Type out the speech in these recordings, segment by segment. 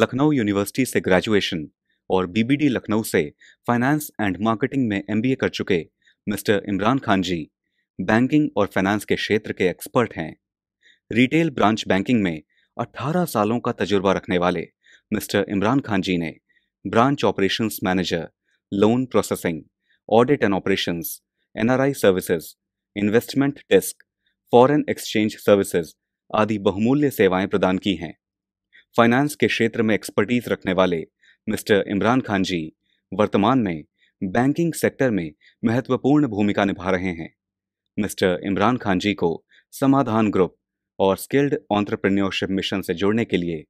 Lucknow university से graduation और BBD Lucknow से फाइनेंस एंड मार्केटिंग में एमबीए कर चुके मिस्टर इमरान खान जी बैंकिंग और फाइनेंस के क्षेत्र के एक्सपर्ट हैं रिटेल ब्रांच बैंकिंग में 18 सालों का तजुर्बा रखने वाले मिस्टर इमरान खान जी ने branch operations manager loan processing audit and operations NRI services investment desk foreign exchange services आदि बहुमूल्य सेवाएं प्रदान की हैं फाइनेंस के क्षेत्र में एक्सपर्टीज रखने वाले मिस्टर इमरान खान जी वर्तमान में बैंकिंग सेक्टर में महत्वपूर्ण भूमिका निभा रहे हैं मिस्टर इमरान खान जी को समाधान ग्रुप और स्किल्ड ऑन्टरप्रेन्योरशिप मिशन से जुड़ने के लिए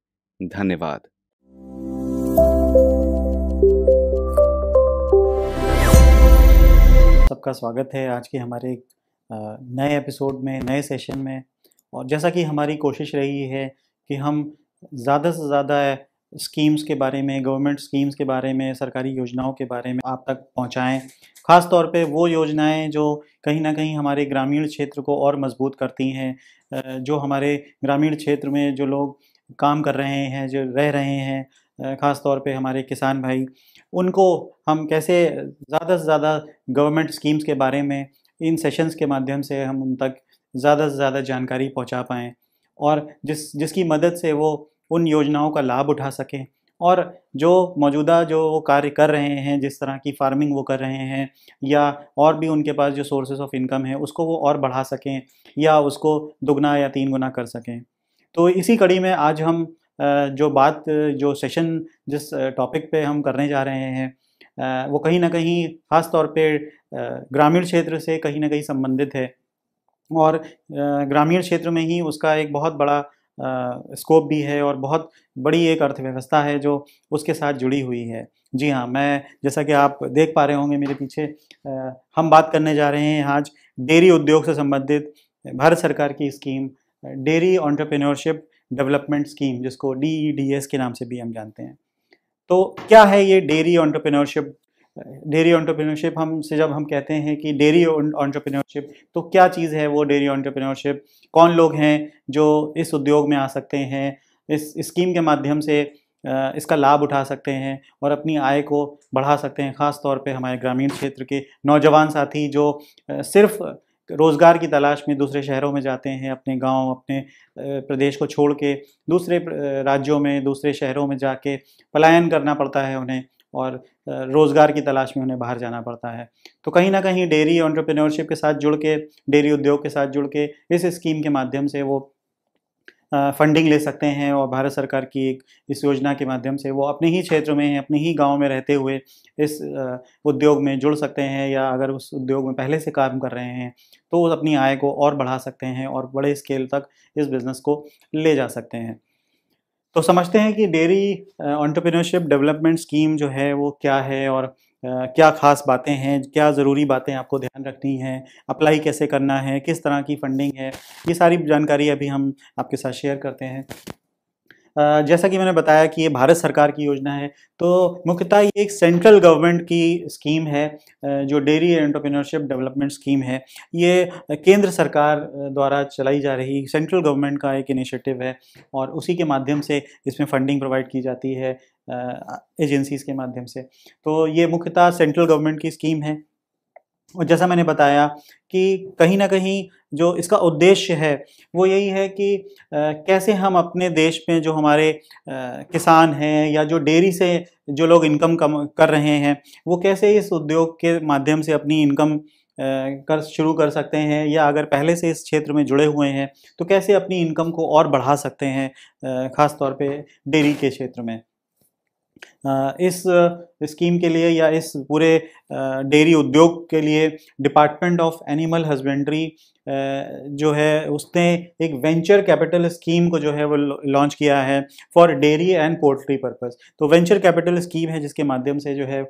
धन्यवाद सबका स्वागत है आज के हमारे नए एपिसोड में नए सेशन में और जैसा कि हमारी कोशिश रही है कि हम ज़्यादा से ज़्यादा स्कीम्स के बारे में गवर्नमेंट स्कीम्स के बारे में सरकारी योजनाओं के बारे में आप तक पहुँचाएँ ख़ास तौर पे वो योजनाएं जो कहीं ना कहीं हमारे ग्रामीण क्षेत्र को और मजबूत करती हैं जो हमारे ग्रामीण क्षेत्र में जो लोग काम कर रहे हैं जो रह रहे हैं ख़ास तौर पे हमारे किसान भाई उनको हम कैसे ज़्यादा से ज़्यादा गवर्नमेंट स्कीम्स के बारे में इन सेशंस के माध्यम से हम उन तक ज़्यादा से ज़्यादा जानकारी पहुँचा पाएँ और जिस जिसकी मदद से वो उन योजनाओं का लाभ उठा सकें और जो मौजूदा जो वो कार्य कर रहे हैं जिस तरह की फार्मिंग वो कर रहे हैं या और भी उनके पास जो सोर्सेज ऑफ इनकम है उसको वो और बढ़ा सकें या उसको दुगना या तीन गुना कर सकें तो इसी कड़ी में आज हम जो बात जो सेशन जिस टॉपिक पे हम करने जा रहे हैं वो कहीं ना कहीं ख़ास तौर पे ग्रामीण क्षेत्र से कहीं ना कहीं संबंधित है और ग्रामीण क्षेत्र में ही उसका एक बहुत बड़ा स्कोप भी है और बहुत बड़ी एक अर्थव्यवस्था है जो उसके साथ जुड़ी हुई है जी हाँ मैं जैसा कि आप देख पा रहे होंगे मेरे पीछे आ, हम बात करने जा रहे हैं आज डेयरी उद्योग से संबंधित भारत सरकार की scheme dairy entrepreneurship development scheme जिसको डी e के नाम से भी हम जानते हैं तो क्या है ये डेयरी ऑन्टरप्रेन्योरशिप डेयरी ऑन्टरप्रेन्योरशिप हम से जब हम कहते हैं कि डेयरी ऑन्टरप्रेन्योरशिप तो क्या चीज़ है वो डेयरी ऑन्टरप्रेन्योरशिप कौन लोग हैं जो इस उद्योग में आ सकते हैं इस स्कीम के माध्यम से इसका लाभ उठा सकते हैं और अपनी आय को बढ़ा सकते हैं ख़ास तौर पे हमारे ग्रामीण क्षेत्र के नौजवान साथी जो सिर्फ रोज़गार की तलाश में दूसरे शहरों में जाते हैं अपने गांव अपने प्रदेश को छोड़ के दूसरे राज्यों में दूसरे शहरों में जाके पलायन करना पड़ता है उन्हें और रोज़गार की तलाश में उन्हें बाहर जाना पड़ता है तो कहीं ना कहीं डेयरी एंटरप्रेन्योरशिप के साथ जुड़ के डेयरी उद्योग के साथ जुड़ के इस स्कीम के माध्यम से वो फंडिंग ले सकते हैं और भारत सरकार की एक इस योजना के माध्यम से वो अपने ही क्षेत्र में अपने ही गांव में रहते हुए इस उद्योग में जुड़ सकते हैं या अगर उस उद्योग में पहले से काम कर रहे हैं तो वो अपनी आय को और बढ़ा सकते हैं और बड़े स्केल तक इस बिज़नेस को ले जा सकते हैं तो समझते हैं कि डेयरी ऑन्टरप्रीनोरशिप डेवलपमेंट स्कीम जो है वो क्या है और क्या खास बातें हैं क्या ज़रूरी बातें आपको ध्यान रखनी है अप्लाई कैसे करना है किस तरह की फंडिंग है ये सारी जानकारी अभी हम आपके साथ शेयर करते हैं जैसा कि मैंने बताया कि ये भारत सरकार की योजना है तो मुख्यतः ये एक सेंट्रल गवर्नमेंट की स्कीम है जो डेयरी एंटरप्रेन्योरशिप डेवलपमेंट स्कीम है ये केंद्र सरकार द्वारा चलाई जा रही सेंट्रल गवर्नमेंट का एक इनिशिएटिव है और उसी के माध्यम से इसमें फंडिंग प्रोवाइड की जाती है एजेंसीज़ के माध्यम से तो ये मुख्यतः सेंट्रल गवर्नमेंट की स्कीम है और जैसा मैंने बताया कि कहीं ना कहीं जो इसका उद्देश्य है वो यही है कि आ, कैसे हम अपने देश में जो हमारे आ, किसान हैं या जो डेयरी से जो लोग इनकम कम कर रहे हैं वो कैसे इस उद्योग के माध्यम से अपनी इनकम कर शुरू कर सकते हैं या अगर पहले से इस क्षेत्र में जुड़े हुए हैं तो कैसे अपनी इनकम को और बढ़ा सकते हैं ख़ासतौर पे डेयरी के क्षेत्र में इस स्कीम के लिए या इस पूरे डेयरी उद्योग के लिए डिपार्टमेंट ऑफ एनिमल हस्बेंड्री जो है उसने एक वेंचर कैपिटल स्कीम को जो है वो लॉन्च किया है for dairy and poultry purpose तो वेंचर कैपिटल स्कीम है जिसके माध्यम से जो है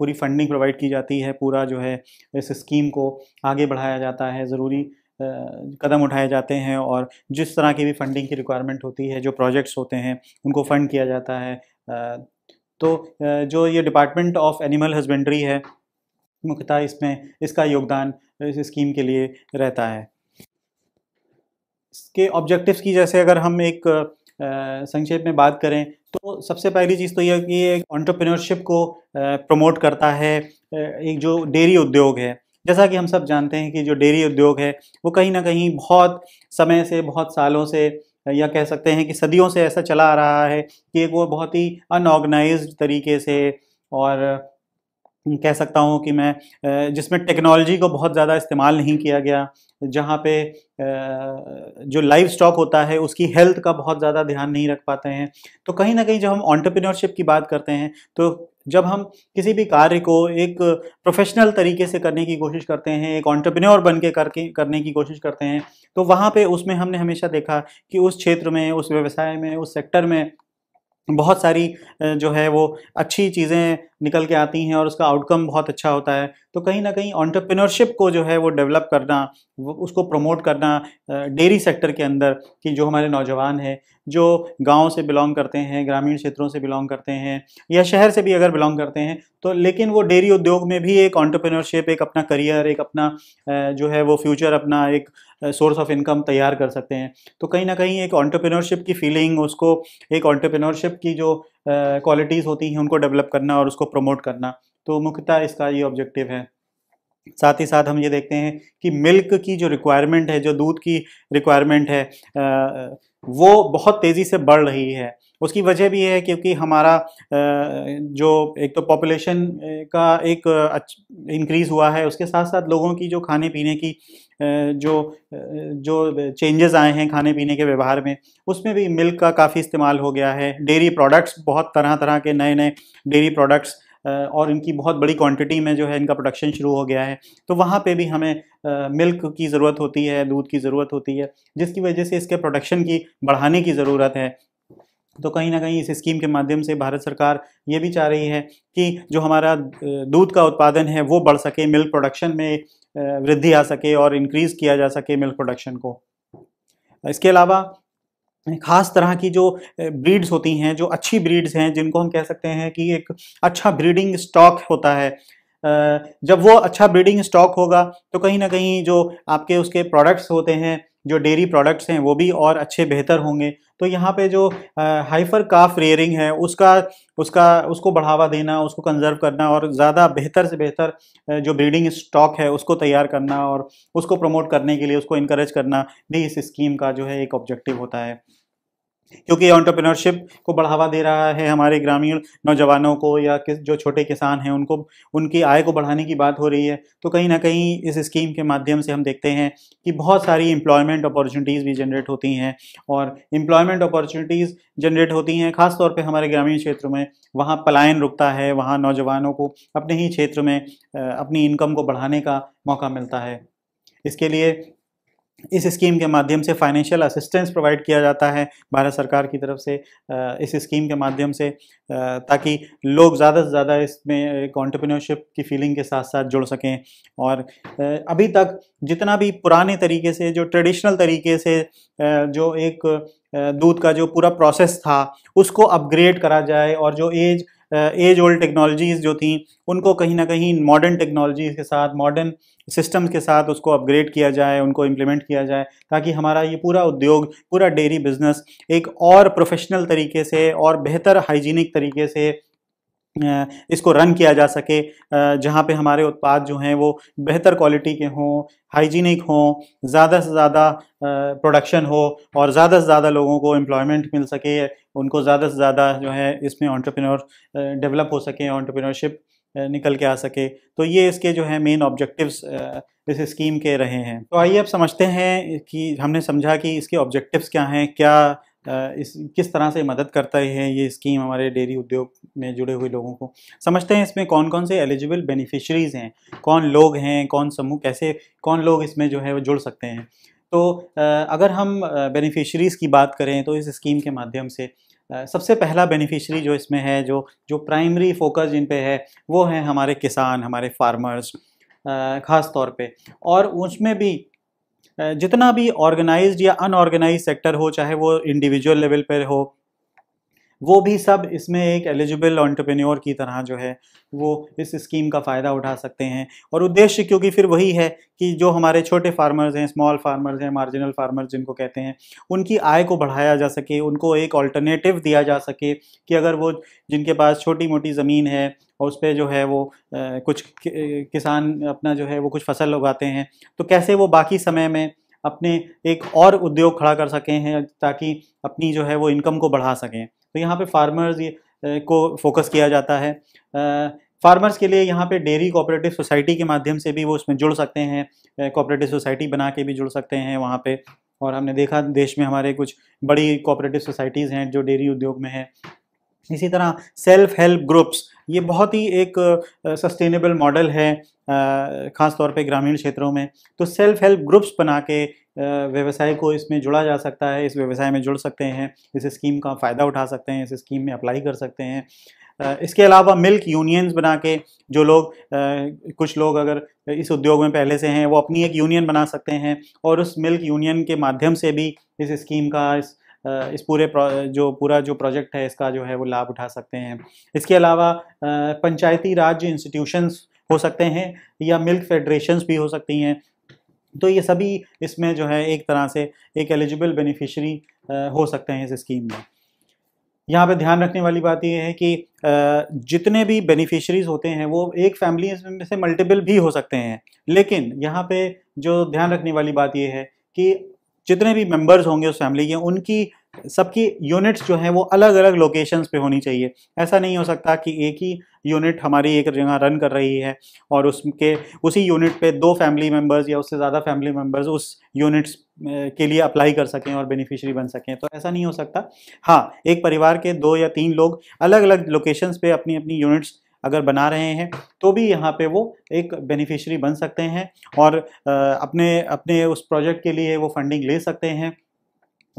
पूरी फंडिंग प्रोवाइड की जाती है पूरा जो है इस स्कीम को आगे बढ़ाया जाता है ज़रूरी कदम उठाए जाते हैं और जिस तरह की भी फंडिंग की रिक्वायरमेंट होती है जो प्रोजेक्ट्स होते हैं उनको फंड किया जाता है तो जो ये डिपार्टमेंट ऑफ एनिमल हस्बेंड्री है मुख्यतः इसमें इसका योगदान इस स्कीम के लिए रहता है इसके ऑब्जेक्टिव्स की जैसे अगर हम एक संक्षेप में बात करें तो सबसे पहली चीज़ तो यह कि ये ऑन्टरप्रिनरशिप को प्रमोट करता है एक जो डेयरी उद्योग है जैसा कि हम सब जानते हैं कि जो डेयरी उद्योग है वो कहीं ना कहीं बहुत समय से बहुत सालों से या कह सकते हैं कि सदियों से ऐसा चला आ रहा है कि एक वो बहुत ही अनऑर्गेनाइज तरीके से और कह सकता हूँ कि मैं जिसमें टेक्नोलॉजी को बहुत ज़्यादा इस्तेमाल नहीं किया गया जहाँ पे जो लाइव स्टॉक होता है उसकी हेल्थ का बहुत ज़्यादा ध्यान नहीं रख पाते हैं तो कहीं ना कहीं जब हम ऑन्टरप्रीनोरशिप की बात करते हैं तो जब हम किसी भी कार्य को एक प्रोफेशनल तरीके से करने की कोशिश करते हैं एक ऑन्टरप्रीनोर बन के करके करने की कोशिश करते हैं तो वहाँ पे उसमें हमने हमेशा देखा कि उस क्षेत्र में उस व्यवसाय में उस सेक्टर में बहुत सारी जो है वो अच्छी चीज़ें निकल के आती हैं और उसका आउटकम बहुत अच्छा होता है तो कहीं ना कहीं ऑन्टरप्रिनरशिप को जो है वो डेवलप करना उसको प्रमोट करना डेयरी सेक्टर के अंदर कि जो हमारे नौजवान हैं जो गांव से बिलोंग करते हैं ग्रामीण क्षेत्रों से बिलोंग करते हैं या शहर से भी अगर बिलोंग करते हैं तो लेकिन वो डेयरी उद्योग में भी एक ऑन्टरप्रिनरशिप एक अपना करियर एक अपना जो है वो फ्यूचर अपना एक सोर्स ऑफ इनकम तैयार कर सकते हैं तो कहीं ना कहीं एक ऑन्टरप्रेनोरशिप की फीलिंग उसको एक ऑन्टरप्रेनोरशिप की जो क्वालिटीज़ uh, होती हैं उनको डेवलप करना और उसको प्रमोट करना तो मुख्यतः इसका ये ऑब्जेक्टिव है साथ ही साथ हम ये देखते हैं कि मिल्क की जो रिक्वायरमेंट है जो दूध की रिक्वायरमेंट है वो बहुत तेज़ी से बढ़ रही है उसकी वजह भी है क्योंकि हमारा जो एक तो पॉपुलेशन का एक इंक्रीज़ हुआ है उसके साथ साथ लोगों की जो खाने पीने की जो जो चेंजेस आए हैं खाने पीने के व्यवहार में उसमें भी मिल्क का काफ़ी इस्तेमाल हो गया है डेयरी प्रोडक्ट्स बहुत तरह तरह के नए नए डेयरी प्रोडक्ट्स और इनकी बहुत बड़ी क्वांटिटी में जो है इनका प्रोडक्शन शुरू हो गया है तो वहाँ पे भी हमें मिल्क की ज़रूरत होती है दूध की ज़रूरत होती है जिसकी वजह से इसके प्रोडक्शन की बढ़ाने की ज़रूरत है तो कहीं ना कहीं इस स्कीम के माध्यम से भारत सरकार ये भी चाह रही है कि जो हमारा दूध का उत्पादन है वो बढ़ सके मिल्क प्रोडक्शन में वृद्धि आ सके और इंक्रीज़ किया जा सके मिल्क प्रोडक्शन को इसके अलावा खास तरह की जो ब्रीड्स होती हैं जो अच्छी ब्रीड्स हैं जिनको हम कह सकते हैं कि एक अच्छा ब्रीडिंग स्टॉक होता है जब वो अच्छा ब्रीडिंग स्टॉक होगा तो कहीं ना कहीं जो आपके उसके प्रोडक्ट्स होते हैं जो डेयरी प्रोडक्ट्स हैं वो भी और अच्छे बेहतर होंगे तो यहाँ पे जो हाइफर काफ रेयरिंग है उसका उसका उसको बढ़ावा देना उसको कंजर्व करना और ज़्यादा बेहतर से बेहतर जो ब्रीडिंग स्टॉक है उसको तैयार करना और उसको प्रमोट करने के लिए उसको इनक्रेज करना भी इस स्कीम का जो है एक ऑब्जेक्टिव होता है क्योंकि ऑन्टरप्रिनरशिप को बढ़ावा दे रहा है हमारे ग्रामीण नौजवानों को या किस जो छोटे किसान हैं उनको उनकी आय को बढ़ाने की बात हो रही है तो कहीं ना कहीं इस स्कीम के माध्यम से हम देखते हैं कि बहुत सारी एम्प्लॉयमेंट अपॉर्चुनिटीज़ भी जनरेट होती हैं और एम्प्लॉयमेंट अपॉर्चुनिटीज़ जनरेट होती हैं खासतौर पर हमारे ग्रामीण क्षेत्र में वहाँ पलायन रुकता है वहाँ नौजवानों को अपने ही क्षेत्र में अपनी इनकम को बढ़ाने का मौका मिलता है इसके लिए इस स्कीम के माध्यम से फाइनेंशियल असिस्टेंस प्रोवाइड किया जाता है भारत सरकार की तरफ से इस स्कीम के माध्यम से ताकि लोग ज़्यादा से ज़्यादा इसमें एक की फीलिंग के साथ साथ जुड़ सकें और अभी तक जितना भी पुराने तरीके से जो ट्रेडिशनल तरीके से जो एक दूध का जो पूरा प्रोसेस था उसको अपग्रेड करा जाए और जो एज एज ओल्ड टेक्नोलॉजीज़ जो थी उनको कहीं ना कहीं मॉडर्न टेक्नोलॉजीज़ के साथ मॉडर्न सिस्टम्स के साथ उसको अपग्रेड किया जाए उनको इम्प्लीमेंट किया जाए ताकि हमारा ये पूरा उद्योग पूरा डेयरी बिजनेस एक और प्रोफेशनल तरीके से और बेहतर हाइजीनिक तरीके से इसको रन किया जा सके जहाँ पे हमारे उत्पाद जो हैं वो बेहतर क्वालिटी के हों हाइजीनिक हों ज़्यादा से ज़्यादा प्रोडक्शन हो और ज़्यादा से ज़्यादा लोगों को एम्प्लॉयमेंट मिल सके उनको ज़्यादा से ज़्यादा जो है इसमें ऑन्टरप्रेनोर डेवलप हो सके ऑन्टरप्रेनोरशिप निकल के आ सके तो ये इसके जो है मेन ऑब्जेक्टिव्स इस स्कीम के रहे हैं तो आइए अब समझते हैं कि हमने समझा कि इसके ऑब्जेक्टिव्स क्या हैं क्या इस किस तरह से मदद करता है ये स्कीम हमारे डेयरी उद्योग में जुड़े हुए लोगों को समझते हैं इसमें कौन कौन से एलिजिबल बेनिफिशरीज़ हैं कौन लोग हैं कौन समूह कैसे कौन लोग इसमें जो है वो जुड़ सकते हैं तो अगर हम बेनिफिशरीज़ की बात करें तो इस स्कीम के माध्यम से सबसे पहला बेनिफिशियरी जो इसमें है जो जो प्राइमरी फोकस जिन पे है वो है हमारे किसान हमारे फार्मर्स ख़ास तौर पे और उसमें भी जितना भी ऑर्गेनाइज्ड या अनऑर्गेनाइज सेक्टर हो चाहे वो इंडिविजुअल लेवल पर हो वो भी सब इसमें एक एलिजिबल ऑन्टरप्रेन्योर की तरह जो है वो इस स्कीम का फ़ायदा उठा सकते हैं और उद्देश्य क्योंकि फिर वही है कि जो हमारे छोटे फार्मर्स हैं स्मॉल फार्मर्स हैं मार्जिनल फार्मर्स जिनको कहते हैं उनकी आय को बढ़ाया जा सके उनको एक ऑल्टरनेटिव दिया जा सके कि अगर वो जिनके पास छोटी मोटी ज़मीन है और उस पर जो है वो आ, कुछ किसान अपना जो है वो कुछ फसल उगाते हैं तो कैसे वो बाकी समय में अपने एक और उद्योग खड़ा कर सकें हैं ताकि अपनी जो है वो इनकम को बढ़ा सकें तो यहाँ पे फार्मर्स को फोकस किया जाता है फार्मर्स के लिए यहाँ पे डेयरी कोऑपरेटिव सोसाइटी के माध्यम से भी वो उसमें जुड़ सकते हैं कोऑपरेटिव सोसाइटी बना के भी जुड़ सकते हैं वहाँ पे और हमने देखा देश में हमारे कुछ बड़ी कोऑपरेटिव सोसाइटीज़ हैं जो डेयरी उद्योग में हैं इसी तरह सेल्फ हेल्प ग्रुप्स ये बहुत ही एक सस्टेनेबल मॉडल है ख़ास तौर पे ग्रामीण क्षेत्रों में तो सेल्फ हेल्प ग्रुप्स बना के व्यवसाय को इसमें जुड़ा जा सकता है इस व्यवसाय में जुड़ सकते हैं इस स्कीम का फ़ायदा उठा सकते हैं इस स्कीम में अप्लाई कर सकते हैं इसके अलावा मिल्क यूनियंस बना के जो लोग कुछ लोग अगर इस उद्योग में पहले से हैं वो अपनी एक यूनियन बना सकते हैं और उस मिल्क यूनियन के माध्यम से भी इस स्कीम का इस इस पूरे जो पूरा जो प्रोजेक्ट है इसका जो है वो लाभ उठा सकते हैं इसके अलावा पंचायती राज इंस्टीट्यूशंस हो सकते हैं या मिल्क फेडरेशंस भी हो सकती हैं तो ये सभी इसमें जो है एक तरह से एक एलिजिबल बेनिफिशरी हो सकते हैं इस स्कीम में यहाँ पे ध्यान रखने वाली बात यह है कि जितने भी बेनिफिशरीज होते हैं वो एक फैमिली में से मल्टीपल भी हो सकते हैं लेकिन यहाँ पे जो ध्यान रखने वाली बात यह है कि जितने भी मेंबर्स होंगे उस फैमिली के उनकी सबकी यूनिट्स जो हैं वो अलग अलग लोकेशंस पे होनी चाहिए ऐसा नहीं हो सकता कि एक ही यूनिट हमारी एक जगह रन कर रही है और उसके उसी यूनिट पे दो फैमिली मेंबर्स या उससे ज़्यादा फैमिली मेंबर्स उस यूनिट्स के लिए अप्लाई कर सकें और बेनिफिशरी बन सकें तो ऐसा नहीं हो सकता हाँ एक परिवार के दो या तीन लोग अलग अलग लोकेशंस पे अपनी अपनी यूनिट्स अगर बना रहे हैं तो भी यहाँ पे वो एक बेनिफिशरी बन सकते हैं और अपने अपने उस प्रोजेक्ट के लिए वो फंडिंग ले सकते हैं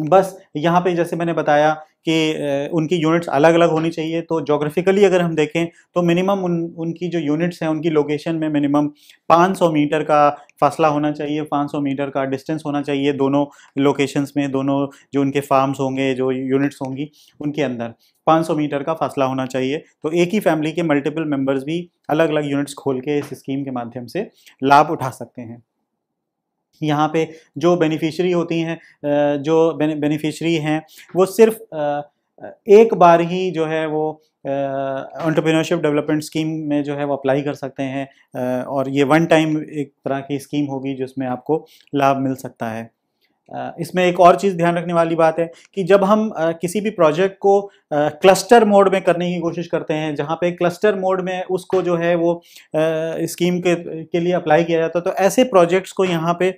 बस यहाँ पे जैसे मैंने बताया कि उनकी यूनिट्स अलग अलग होनी चाहिए तो जोग्राफिकली अगर हम देखें तो मिनिमम उन उनकी जो यूनिट्स हैं उनकी लोकेशन में मिनिमम 500 मीटर का फासला होना चाहिए 500 मीटर का डिस्टेंस होना चाहिए दोनों लोकेशंस में दोनों जो उनके फार्म्स होंगे जो यूनिट्स होंगी उनके अंदर 500 मीटर का फासला होना चाहिए तो एक ही फैमिली के मल्टीपल मेम्बर्स भी अलग अलग यूनिट्स खोल के इस स्कीम के माध्यम से लाभ उठा सकते हैं यहाँ पे जो बेनिफिशरी होती हैं जो बेनिफिशरी हैं वो सिर्फ एक बार ही जो है वो एंटरप्रेन्योरशिप डेवलपमेंट स्कीम में जो है वो अप्लाई कर सकते हैं और ये वन टाइम एक तरह की स्कीम होगी जिसमें आपको लाभ मिल सकता है इसमें एक और चीज़ ध्यान रखने वाली बात है कि जब हम किसी भी प्रोजेक्ट को क्लस्टर मोड में करने की कोशिश करते हैं जहाँ पे क्लस्टर मोड में उसको जो है वो स्कीम के के लिए अप्लाई किया जाता है तो ऐसे प्रोजेक्ट्स को यहाँ पे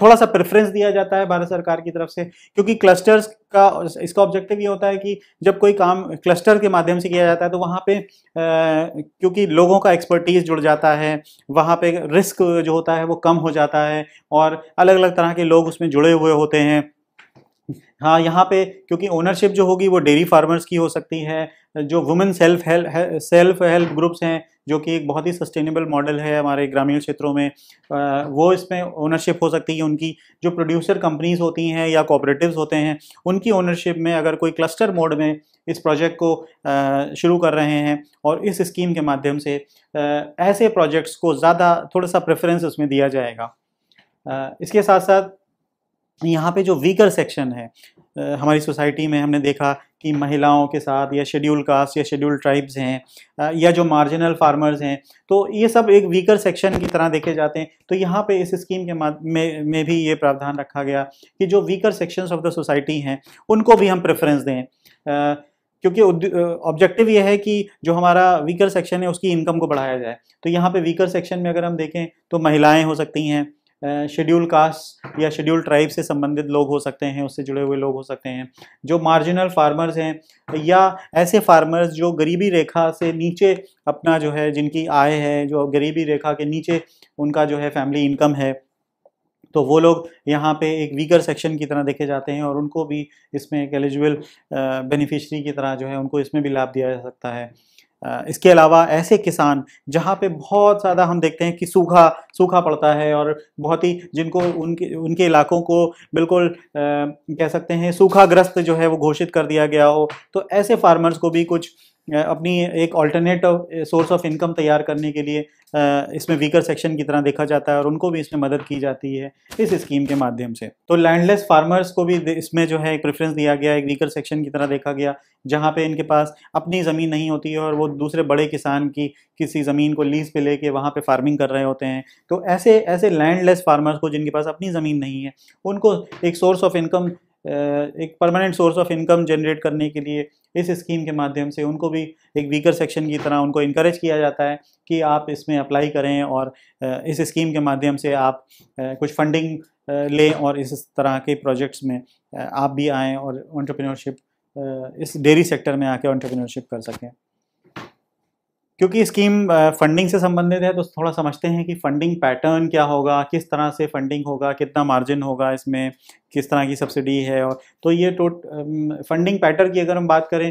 थोड़ा सा प्रेफरेंस दिया जाता है भारत सरकार की तरफ से क्योंकि क्लस्टर्स का इसका ऑब्जेक्टिव ये होता है कि जब कोई काम क्लस्टर के माध्यम से किया जाता है तो वहाँ पे क्योंकि लोगों का एक्सपर्टीज जुड़ जाता है वहाँ पे रिस्क जो होता है वो कम हो जाता है और अलग अलग तरह के लोग उसमें जुड़े हुए होते हैं हाँ यहाँ पे क्योंकि ओनरशिप जो होगी वो डेयरी फार्मर्स की हो सकती है जो women self help self help groups हैं जो कि एक बहुत ही सस्टेनेबल मॉडल है हमारे ग्रामीण क्षेत्रों में वो इसमें ओनरशिप हो सकती है उनकी जो प्रोड्यूसर कंपनीज होती हैं या कोऑपरेटिव्स होते हैं उनकी ओनरशिप में अगर कोई क्लस्टर मोड में इस प्रोजेक्ट को शुरू कर रहे हैं और इस स्कीम के माध्यम से ऐसे प्रोजेक्ट्स को ज़्यादा थोड़ा सा प्रेफरेंस उसमें दिया जाएगा इसके साथ साथ यहाँ पे जो वीकर सेक्शन है हमारी सोसाइटी में हमने देखा कि महिलाओं के साथ या शेड्यूल कास्ट या शेड्यूल ट्राइब्स हैं या जो मार्जिनल फार्मर्स हैं तो ये सब एक वीकर सेक्शन की तरह देखे जाते हैं तो यहाँ पे इस स्कीम के में में भी ये प्रावधान रखा गया कि जो weaker sections of the society हैं उनको भी हम प्रेफरेंस दें आ, क्योंकि ऑब्जेक्टिव ये है कि जो हमारा वीकर सेक्शन है उसकी इनकम को बढ़ाया जाए तो यहाँ पे वीकर सेक्शन में अगर हम देखें तो महिलाएं हो सकती हैं शेड्यूल कास्ट या शेड्यूल ट्राइब से संबंधित लोग हो सकते हैं उससे जुड़े हुए लोग हो सकते हैं जो मार्जिनल फार्मर्स हैं या ऐसे फार्मर्स जो गरीबी रेखा से नीचे अपना जो है जिनकी आय है जो गरीबी रेखा के नीचे उनका जो है फैमिली इनकम है तो वो लोग यहाँ पे एक वीकर सेक्शन की तरह देखे जाते हैं और उनको भी इसमें एक एलिजिबल बेनिफिशरी की तरह जो है उनको इसमें भी लाभ दिया जा सकता है इसके अलावा ऐसे किसान जहाँ पे बहुत ज़्यादा हम देखते हैं कि सूखा सूखा पड़ता है और बहुत ही जिनको उनके उनके इलाकों को बिल्कुल कह सकते हैं सूखाग्रस्त जो है वो घोषित कर दिया गया हो तो ऐसे फार्मर्स को भी कुछ अपनी एक ऑल्टरनेट सोर्स ऑफ इनकम तैयार करने के लिए इसमें वीकर सेक्शन की तरह देखा जाता है और उनको भी इसमें मदद की जाती है इस स्कीम के माध्यम से तो लैंडलेस फार्मर्स को भी इसमें जो है एक प्रेफरेंस दिया गया एक वीकर सेक्शन की तरह देखा गया जहाँ पे इनके पास अपनी ज़मीन नहीं होती है और वो दूसरे बड़े किसान की किसी ज़मीन को लीज़ पे लेके वहाँ पे फार्मिंग कर रहे होते हैं तो ऐसे ऐसे लैंडलेस फार्मर्स को जिनके पास अपनी ज़मीन नहीं है उनको एक सोर्स ऑफ इनकम एक permanent source of income generate करने के लिए इस स्कीम के माध्यम से उनको भी एक वीकर सेक्शन की तरह उनको इनक्रेज किया जाता है कि आप इसमें अप्लाई करें और इस स्कीम के माध्यम से आप कुछ फंडिंग लें और इस तरह के प्रोजेक्ट्स में आप भी आएँ और एंटरप्रेन्योरशिप इस डेयरी सेक्टर में आके एंटरप्रेन्योरशिप कर सकें क्योंकि स्कीम फंडिंग से संबंधित है तो थोड़ा समझते हैं कि फंडिंग पैटर्न क्या होगा किस तरह से फंडिंग होगा कितना मार्जिन होगा इसमें किस तरह की सब्सिडी है और तो ये टोट फंडिंग पैटर्न की अगर हम बात करें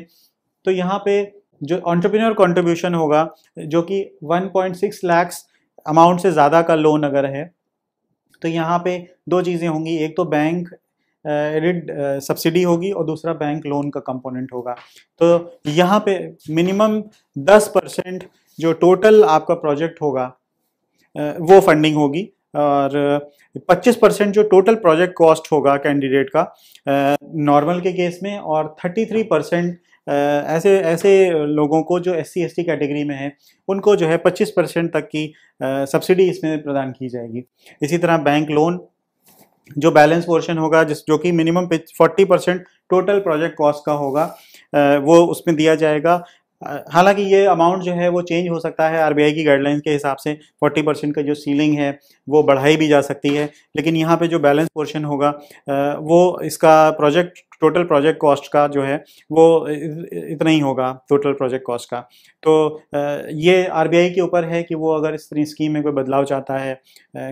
तो यहाँ पे जो ऑन्टरप्रीनियर कॉन्ट्रीब्यूशन होगा जो कि 1.6 लैक्स अमाउंट से ज़्यादा का लोन अगर है तो यहाँ पे दो चीज़ें होंगी एक तो बैंक एडिड सब्सिडी होगी और दूसरा बैंक लोन का कंपोनेंट होगा तो यहाँ पे मिनिमम 10 परसेंट जो टोटल आपका प्रोजेक्ट होगा वो फंडिंग होगी और 25 परसेंट जो टोटल प्रोजेक्ट कॉस्ट होगा कैंडिडेट का नॉर्मल के केस में और 33 परसेंट ऐसे ऐसे लोगों को जो एस सी कैटेगरी में है उनको जो है 25 परसेंट तक की सब्सिडी इसमें प्रदान की जाएगी इसी तरह बैंक लोन जो बैलेंस पोर्शन होगा जिस जो कि minimum forty percent total project cost का होगा वो उसमें दिया जाएगा हालांकि ये अमाउंट जो है वो चेंज हो सकता है आरबीआई की गाइडलाइंस के हिसाब से 40 परसेंट का जो सीलिंग है वो बढ़ाई भी जा सकती है लेकिन यहाँ पे जो बैलेंस पोर्शन होगा वो इसका प्रोजेक्ट टोटल प्रोजेक्ट कॉस्ट का जो है वो इतना ही होगा टोटल प्रोजेक्ट कॉस्ट का तो ये आरबीआई के ऊपर है कि वो अगर इस स्कीम में कोई बदलाव चाहता है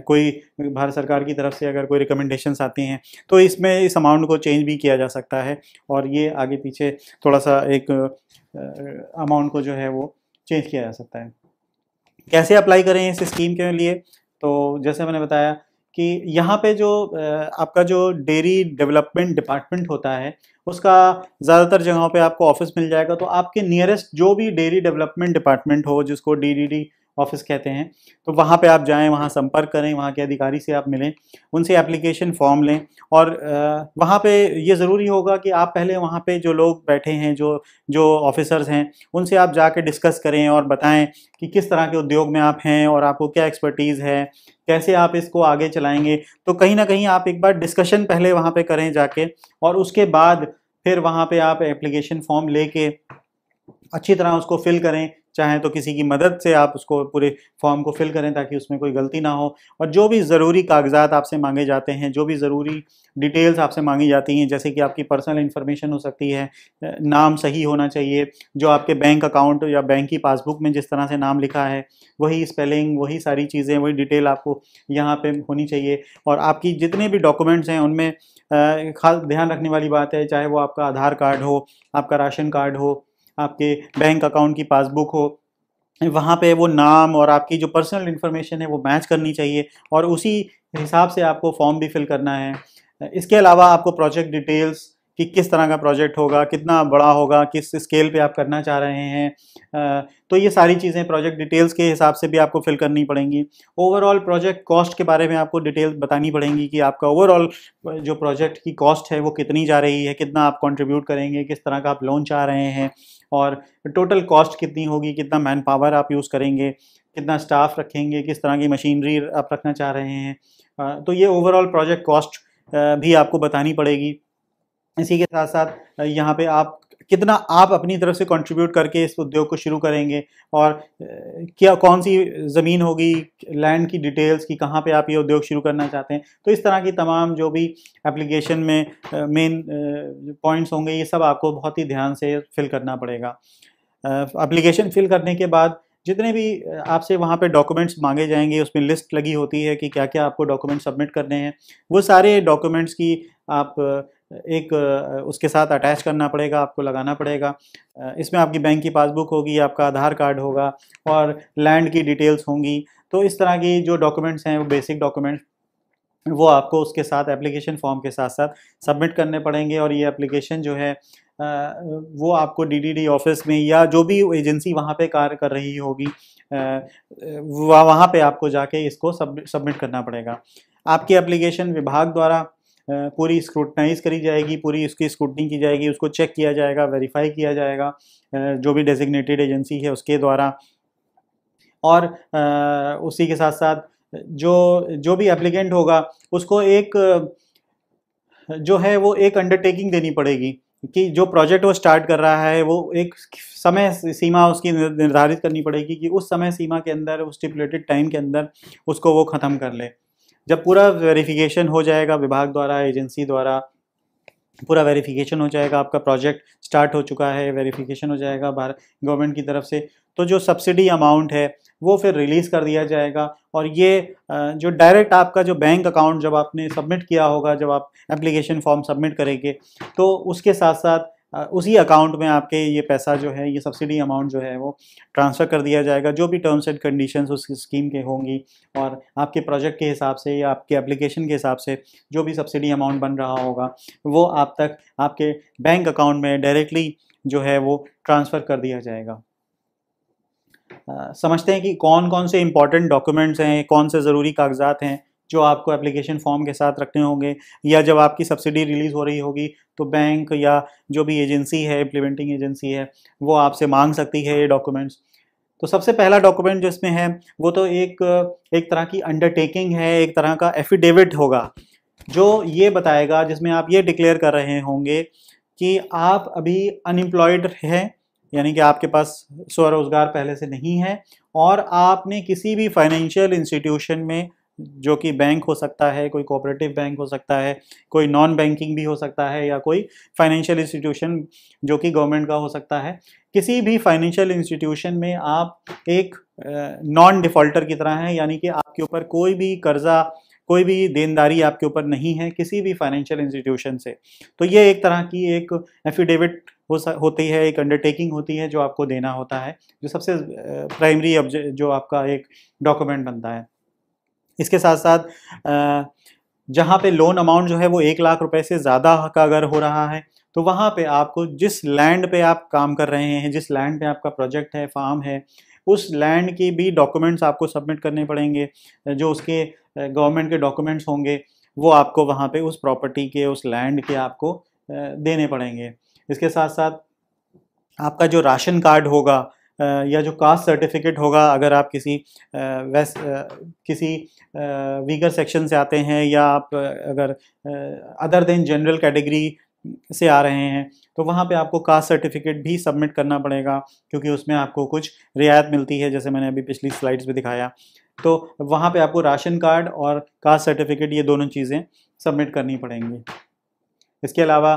कोई भारत सरकार की तरफ से अगर कोई रिकमेंडेशंस आती हैं तो इसमें इस अमाउंट को चेंज भी किया जा सकता है और ये आगे पीछे थोड़ा सा एक अमाउंट को जो है वो चेंज किया जा सकता है कैसे अप्लाई करें इस स्कीम के लिए तो जैसे मैंने बताया कि यहाँ पे जो आपका जो डेयरी डेवलपमेंट डिपार्टमेंट होता है उसका ज़्यादातर जगहों पे आपको ऑफिस मिल जाएगा तो आपके नियरेस्ट जो भी डेयरी डेवलपमेंट डिपार्टमेंट हो जिसको डी ऑफिस कहते हैं तो वहाँ पे आप जाएं वहाँ संपर्क करें वहाँ के अधिकारी से आप मिलें उनसे एप्लीकेशन फॉर्म लें और वहाँ पे ये ज़रूरी होगा कि आप पहले वहाँ पे जो लोग बैठे हैं जो जो ऑफिसर्स हैं उनसे आप जाके डिस्कस करें और बताएं कि किस तरह के उद्योग में आप हैं और आपको क्या एक्सपर्टीज़ है कैसे आप इसको आगे चलाएंगे तो कहीं ना कहीं आप एक बार डिस्कशन पहले वहाँ पर करें जाके और उसके बाद फिर वहाँ पर आप एप्लीकेशन फॉर्म ले अच्छी तरह उसको फिल करें चाहें तो किसी की मदद से आप उसको पूरे फॉर्म को फिल करें ताकि उसमें कोई गलती ना हो और जो भी ज़रूरी कागजात आपसे मांगे जाते हैं जो भी ज़रूरी डिटेल्स आपसे मांगी जाती हैं जैसे कि आपकी पर्सनल इन्फॉर्मेशन हो सकती है नाम सही होना चाहिए जो आपके बैंक अकाउंट या बैंक की पासबुक में जिस तरह से नाम लिखा है वही स्पेलिंग वही सारी चीज़ें वही डिटेल आपको यहाँ पर होनी चाहिए और आपकी जितने भी डॉक्यूमेंट्स हैं उनमें खास ध्यान रखने वाली बात है चाहे वो आपका आधार कार्ड हो आपका राशन कार्ड हो आपके बैंक अकाउंट की पासबुक हो वहाँ पे वो नाम और आपकी जो पर्सनल इन्फॉर्मेशन है वो मैच करनी चाहिए और उसी हिसाब से आपको फॉर्म भी फिल करना है इसके अलावा आपको प्रोजेक्ट डिटेल्स कि किस तरह का प्रोजेक्ट होगा कितना बड़ा होगा किस स्केल पे आप करना चाह रहे हैं तो ये सारी चीज़ें प्रोजेक्ट डिटेल्स के हिसाब से भी आपको फिल करनी पड़ेंगी ओवरऑल प्रोजेक्ट कॉस्ट के बारे में आपको डिटेल बतानी पड़ेंगी कि आपका ओवरऑल जो प्रोजेक्ट की कॉस्ट है वो कितनी जा रही है कितना आप कंट्रीब्यूट करेंगे किस तरह का आप लोन चाह रहे हैं और टोटल कॉस्ट कितनी होगी कितना मैन पावर आप यूज़ करेंगे कितना स्टाफ रखेंगे किस तरह की मशीनरी आप रखना चाह रहे हैं तो ये ओवरऑल प्रोजेक्ट कॉस्ट भी आपको बतानी पड़ेगी इसी के साथ साथ यहाँ पे आप कितना आप अपनी तरफ से कंट्रीब्यूट करके इस उद्योग को शुरू करेंगे और क्या कौन सी ज़मीन होगी लैंड की डिटेल्स की कहाँ पे आप ये उद्योग शुरू करना चाहते हैं तो इस तरह की तमाम जो भी एप्लीकेशन में मेन पॉइंट्स होंगे ये सब आपको बहुत ही ध्यान से फिल करना पड़ेगा एप्लीकेशन फिल करने के बाद जितने भी आपसे वहाँ पे डॉक्यूमेंट्स मांगे जाएंगे उसमें लिस्ट लगी होती है कि क्या क्या आपको डॉक्यूमेंट सबमिट करने हैं वो सारे डॉक्यूमेंट्स की आप एक उसके साथ अटैच करना पड़ेगा आपको लगाना पड़ेगा इसमें आपकी बैंक की पासबुक होगी आपका आधार कार्ड होगा और लैंड की डिटेल्स होंगी तो इस तरह की जो डॉक्यूमेंट्स हैं वो बेसिक डॉक्यूमेंट वो आपको उसके साथ एप्लीकेशन फॉर्म के साथ साथ सबमिट करने पड़ेंगे और ये एप्लीकेशन जो है वो आपको डीडीडी ऑफिस में या जो भी एजेंसी वहाँ पे कार्य कर रही होगी वहाँ पे आपको जाके इसको सब सबमिट करना पड़ेगा आपकी एप्लीकेशन विभाग द्वारा पूरी स्क्रूटनाइज करी जाएगी पूरी उसकी स्क्रूटनी की जाएगी उसको चेक किया जाएगा वेरीफाई किया जाएगा जो भी डेजिग्नेटेड एजेंसी है उसके द्वारा और उसी के साथ साथ जो जो भी एप्लीकेंट होगा उसको एक जो है वो एक अंडरटेकिंग देनी पड़ेगी कि जो प्रोजेक्ट वो स्टार्ट कर रहा है वो एक समय सीमा उसकी निर्धारित करनी पड़ेगी कि उस समय सीमा के अंदर उस स्टिपुलेटेड टाइम के अंदर उसको वो ख़त्म कर ले जब पूरा वेरिफिकेशन हो जाएगा विभाग द्वारा एजेंसी द्वारा पूरा वेरिफिकेशन हो जाएगा आपका प्रोजेक्ट स्टार्ट हो चुका है वेरिफिकेशन हो जाएगा भारत गवर्नमेंट की तरफ से तो जो सब्सिडी अमाउंट है वो फिर रिलीज़ कर दिया जाएगा और ये जो डायरेक्ट आपका जो बैंक अकाउंट जब आपने सबमिट किया होगा जब आप एप्लीकेशन फॉर्म सबमिट करेंगे तो उसके साथ साथ उसी अकाउंट में आपके ये पैसा जो है ये सब्सिडी अमाउंट जो है वो ट्रांसफ़र कर दिया जाएगा जो भी टर्म्स एंड कंडीशंस उस स्कीम के होंगी और आपके प्रोजेक्ट के हिसाब से या आपके एप्लीकेशन के हिसाब से जो भी सब्सिडी अमाउंट बन रहा होगा वो आप तक आपके बैंक अकाउंट में डायरेक्टली जो है वो ट्रांसफ़र कर दिया जाएगा समझते हैं कि कौन कौन से इंपॉर्टेंट डॉक्यूमेंट्स हैं कौन से ज़रूरी कागजात हैं जो आपको एप्लीकेशन फॉर्म के साथ रखने होंगे या जब आपकी सब्सिडी रिलीज़ हो रही होगी तो बैंक या जो भी एजेंसी है इम्प्लीमेंटिंग एजेंसी है वो आपसे मांग सकती है ये डॉक्यूमेंट्स तो सबसे पहला डॉक्यूमेंट जो इसमें है वो तो एक एक तरह की अंडरटेकिंग है एक तरह का एफिडेविट होगा जो ये बताएगा जिसमें आप ये डिक्लेयर कर रहे होंगे कि आप अभी अनएम्प्लॉयड हैं यानी कि आपके पास स्वरोजगार पहले से नहीं है और आपने किसी भी फाइनेंशियल इंस्टीट्यूशन में जो कि बैंक हो सकता है कोई कोऑपरेटिव बैंक हो सकता है कोई नॉन बैंकिंग भी हो सकता है या कोई फाइनेंशियल इंस्टीट्यूशन जो कि गवर्नमेंट का हो सकता है किसी भी फाइनेंशियल इंस्टीट्यूशन में आप एक नॉन डिफ़ॉल्टर की तरह हैं यानी कि आपके ऊपर कोई भी कर्ज़ा कोई भी देनदारी आपके ऊपर नहीं है किसी भी फाइनेंशियल इंस्टीट्यूशन से तो ये एक तरह की एक एफिडेविट हो होती है एक अंडरटेकिंग होती है जो आपको देना होता है जो सबसे प्राइमरी जो आपका एक डॉक्यूमेंट बनता है इसके साथ साथ जहाँ पे लोन अमाउंट जो है वो एक लाख रुपए से ज़्यादा का अगर हो रहा है तो वहाँ पे आपको जिस लैंड पे आप काम कर रहे हैं जिस लैंड पे आपका प्रोजेक्ट है फार्म है उस लैंड की भी डॉक्यूमेंट्स आपको सबमिट करने पड़ेंगे जो उसके गवर्नमेंट के डॉक्यूमेंट्स होंगे वो आपको वहाँ पे उस प्रॉपर्टी के उस लैंड के आपको देने पड़ेंगे इसके साथ साथ आपका जो राशन कार्ड होगा या जो कास्ट सर्टिफिकेट होगा अगर आप किसी वैस किसी वीगर सेक्शन से आते हैं या आप अगर अदर देन जनरल कैटेगरी से आ रहे हैं तो वहाँ पे आपको कास्ट सर्टिफिकेट भी सबमिट करना पड़ेगा क्योंकि उसमें आपको कुछ रियायत मिलती है जैसे मैंने अभी पिछली स्लाइड्स में दिखाया तो वहाँ पे आपको राशन कार्ड और कास्ट सर्टिफिकेट ये दोनों चीज़ें सबमिट करनी पड़ेंगी इसके अलावा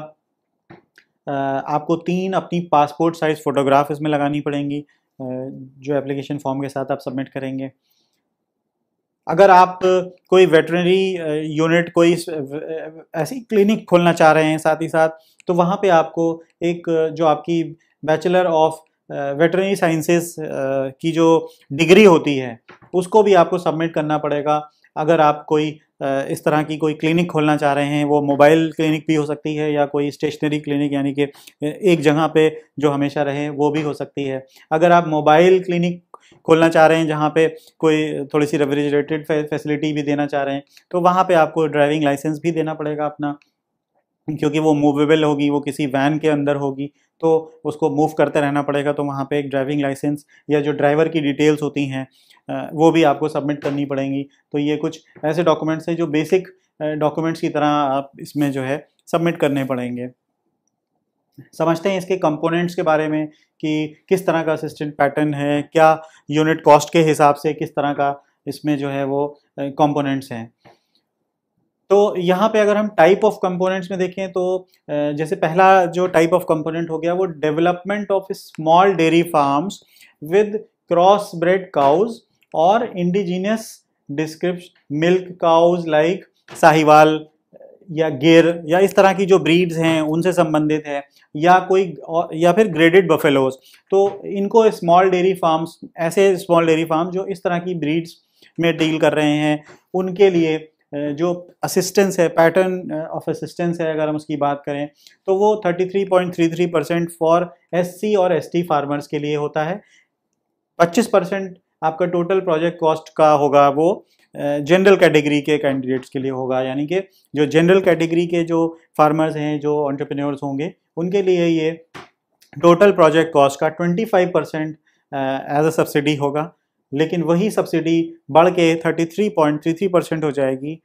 आपको तीन अपनी पासपोर्ट साइज़ फ़ोटोग्राफ इसमें लगानी पड़ेंगी जो एप्लीकेशन फॉर्म के साथ आप सबमिट करेंगे अगर आप कोई वेटरनरी यूनिट कोई ऐसी क्लिनिक खोलना चाह रहे हैं साथ ही साथ तो वहाँ पे आपको एक जो आपकी बैचलर ऑफ वेटरनरी साइंसेस की जो डिग्री होती है उसको भी आपको सबमिट करना पड़ेगा अगर आप कोई इस तरह की कोई क्लिनिक खोलना चाह रहे हैं वो मोबाइल क्लिनिक भी हो सकती है या कोई स्टेशनरी क्लिनिक यानी कि एक जगह पे जो हमेशा रहे वो भी हो सकती है अगर आप मोबाइल क्लिनिक खोलना चाह रहे हैं जहाँ पे कोई थोड़ी सी रेफ्रिजरेटेड फैसिलिटी भी देना चाह रहे हैं तो वहाँ पे आपको ड्राइविंग लाइसेंस भी देना पड़ेगा अपना क्योंकि वो मूवेबल होगी वो किसी वैन के अंदर होगी तो उसको मूव करते रहना पड़ेगा तो वहाँ पे एक ड्राइविंग लाइसेंस या जो ड्राइवर की डिटेल्स होती हैं वो भी आपको सबमिट करनी पड़ेंगी तो ये कुछ ऐसे डॉक्यूमेंट्स हैं जो बेसिक डॉक्यूमेंट्स की तरह आप इसमें जो है सबमिट करने पड़ेंगे समझते हैं इसके कंपोनेंट्स के बारे में कि किस तरह का असिस्टेंट पैटर्न है क्या यूनिट कॉस्ट के हिसाब से किस तरह का इसमें जो है वो कंपोनेंट्स हैं तो यहाँ पे अगर हम टाइप ऑफ कंपोनेंट्स में देखें तो जैसे पहला जो टाइप ऑफ कंपोनेंट हो गया वो development of small dairy farms with cross bred cows और indigenous descript milk cows like Sahiwal या गिर या इस तरह की जो ब्रीड्स हैं उनसे संबंधित है या कोई या फिर ग्रेडेड बफेलोज तो इनको स्मॉल डेयरी फार्म्स ऐसे स्मॉल डेयरी फार्म जो इस तरह की ब्रीड्स में डील कर रहे हैं उनके लिए uh, जो असिस्टेंस है पैटर्न ऑफ असिस्टेंस है अगर हम उसकी बात करें तो वो 33.33 परसेंट फॉर एससी और एसटी फार्मर्स के लिए होता है 25 परसेंट आपका टोटल प्रोजेक्ट कॉस्ट का होगा वो जनरल कैटेगरी के कैंडिडेट्स के लिए होगा यानी कि जो जनरल कैटेगरी के जो फार्मर्स हैं जो ऑन्टरप्रेन्योर्स होंगे उनके लिए ये टोटल प्रोजेक्ट कॉस्ट का 25 परसेंट एज अ सब्सिडी होगा लेकिन वही सब्सिडी बढ़ के 33.33 परसेंट हो जाएगी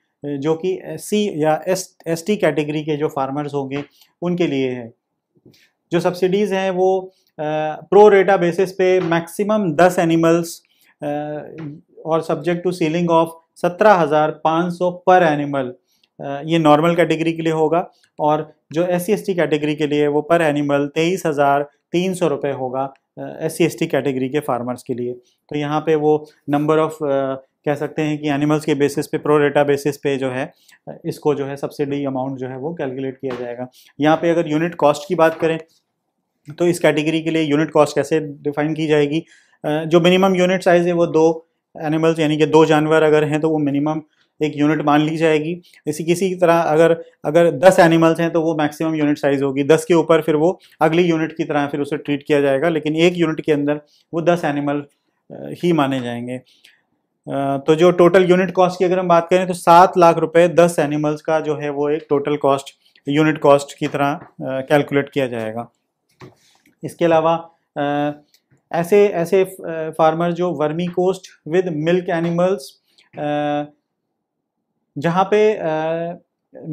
जो कि एस या एस एस कैटेगरी के जो फार्मर्स होंगे उनके लिए है जो सब्सिडीज़ हैं वो प्रो रेटा बेसिस पे मैक्सिमम 10 एनिमल्स और सब्जेक्ट टू सीलिंग ऑफ सत्रह हज़ार पाँच सौ पर एनिमल ये नॉर्मल कैटेगरी के लिए होगा और जो एस सी कैटेगरी के लिए वो पर एनिमल तेईस हज़ार तीन सौ रुपये होगा एस सी कैटेगरी के फार्मर्स के लिए तो यहाँ पे वो नंबर ऑफ़ कह सकते हैं कि एनिमल्स के बेसिस पे प्रो डेटा बेसिस पे जो है इसको जो है सब्सिडी अमाउंट जो है वो कैलकुलेट किया जाएगा यहाँ पे अगर यूनिट कॉस्ट की बात करें तो इस कैटेगरी के लिए यूनिट कॉस्ट कैसे डिफाइन की जाएगी जो मिनिमम यूनिट साइज़ है वो दो एनिमल्स यानी कि दो जानवर अगर हैं तो वो मिनिमम एक यूनिट मान ली जाएगी इसी किसी तरह अगर अगर दस एनिमल्स हैं तो वो मैक्सिमम यूनिट साइज़ होगी दस के ऊपर फिर वो अगली यूनिट की तरह फिर उसे ट्रीट किया जाएगा लेकिन एक यूनिट के अंदर वो दस एनिमल ही माने जाएंगे तो जो टोटल यूनिट कॉस्ट की अगर हम बात करें तो सात लाख रुपये दस एनिमल्स का जो है वो एक टोटल कॉस्ट यूनिट कॉस्ट की तरह कैलकुलेट किया जाएगा इसके अलावा ऐसे ऐसे फार्मर जो vermi compost with milk animals जहाँ पे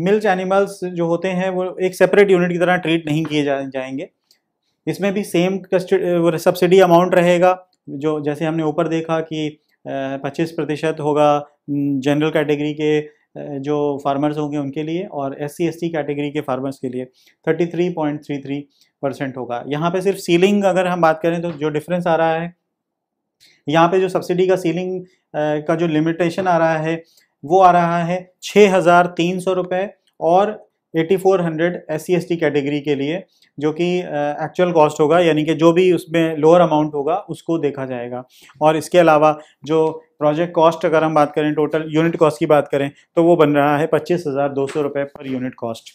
मिल्क एनिमल्स जो होते हैं वो एक सेपरेट यूनिट की तरह ट्रीट नहीं किए जा, जाएंगे इसमें भी सेम सब्सिडी अमाउंट रहेगा जो जैसे हमने ऊपर देखा कि पच्चीस प्रतिशत होगा जनरल कैटेगरी के जो फार्मर्स होंगे उनके लिए और एस सी कैटेगरी के फार्मर्स के लिए thirty three point three three percent होगा यहाँ पे सिर्फ सीलिंग अगर हम बात करें तो जो डिफरेंस आ रहा है यहाँ पे जो सब्सिडी का सीलिंग का जो लिमिटेशन आ रहा है वो आ रहा है छः हज़ार तीन सौ रुपये और eighty four hundred S C S T category के लिए जो कि एक्चुअल कॉस्ट होगा यानी कि जो भी उसमें लोअर अमाउंट होगा उसको देखा जाएगा और इसके अलावा जो प्रोजेक्ट कॉस्ट अगर हम बात करें टोटल यूनिट कॉस्ट की बात करें तो वो बन रहा है पच्चीस हज़ार दो सौ रुपये पर यूनिट कॉस्ट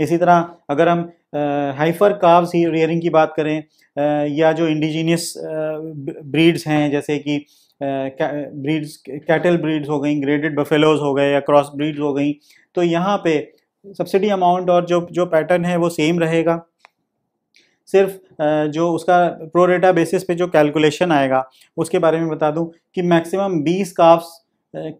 इसी तरह अगर हम हाइफर काव्स ही रेयरिंग की बात करें आ, या जो इंडिजीनियस ब्रीड्स हैं जैसे कि ब्रीड्स कैटल ब्रीड्स हो गई ग्रेडेड बफेलोज हो गए या क्रॉस ब्रीड्स हो गई तो यहाँ पे सब्सिडी अमाउंट और जो जो पैटर्न है वो सेम रहेगा सिर्फ जो उसका प्रोरेटा बेसिस पे जो कैलकुलेशन आएगा उसके बारे में बता दूं कि मैक्सिमम 20 काफ्स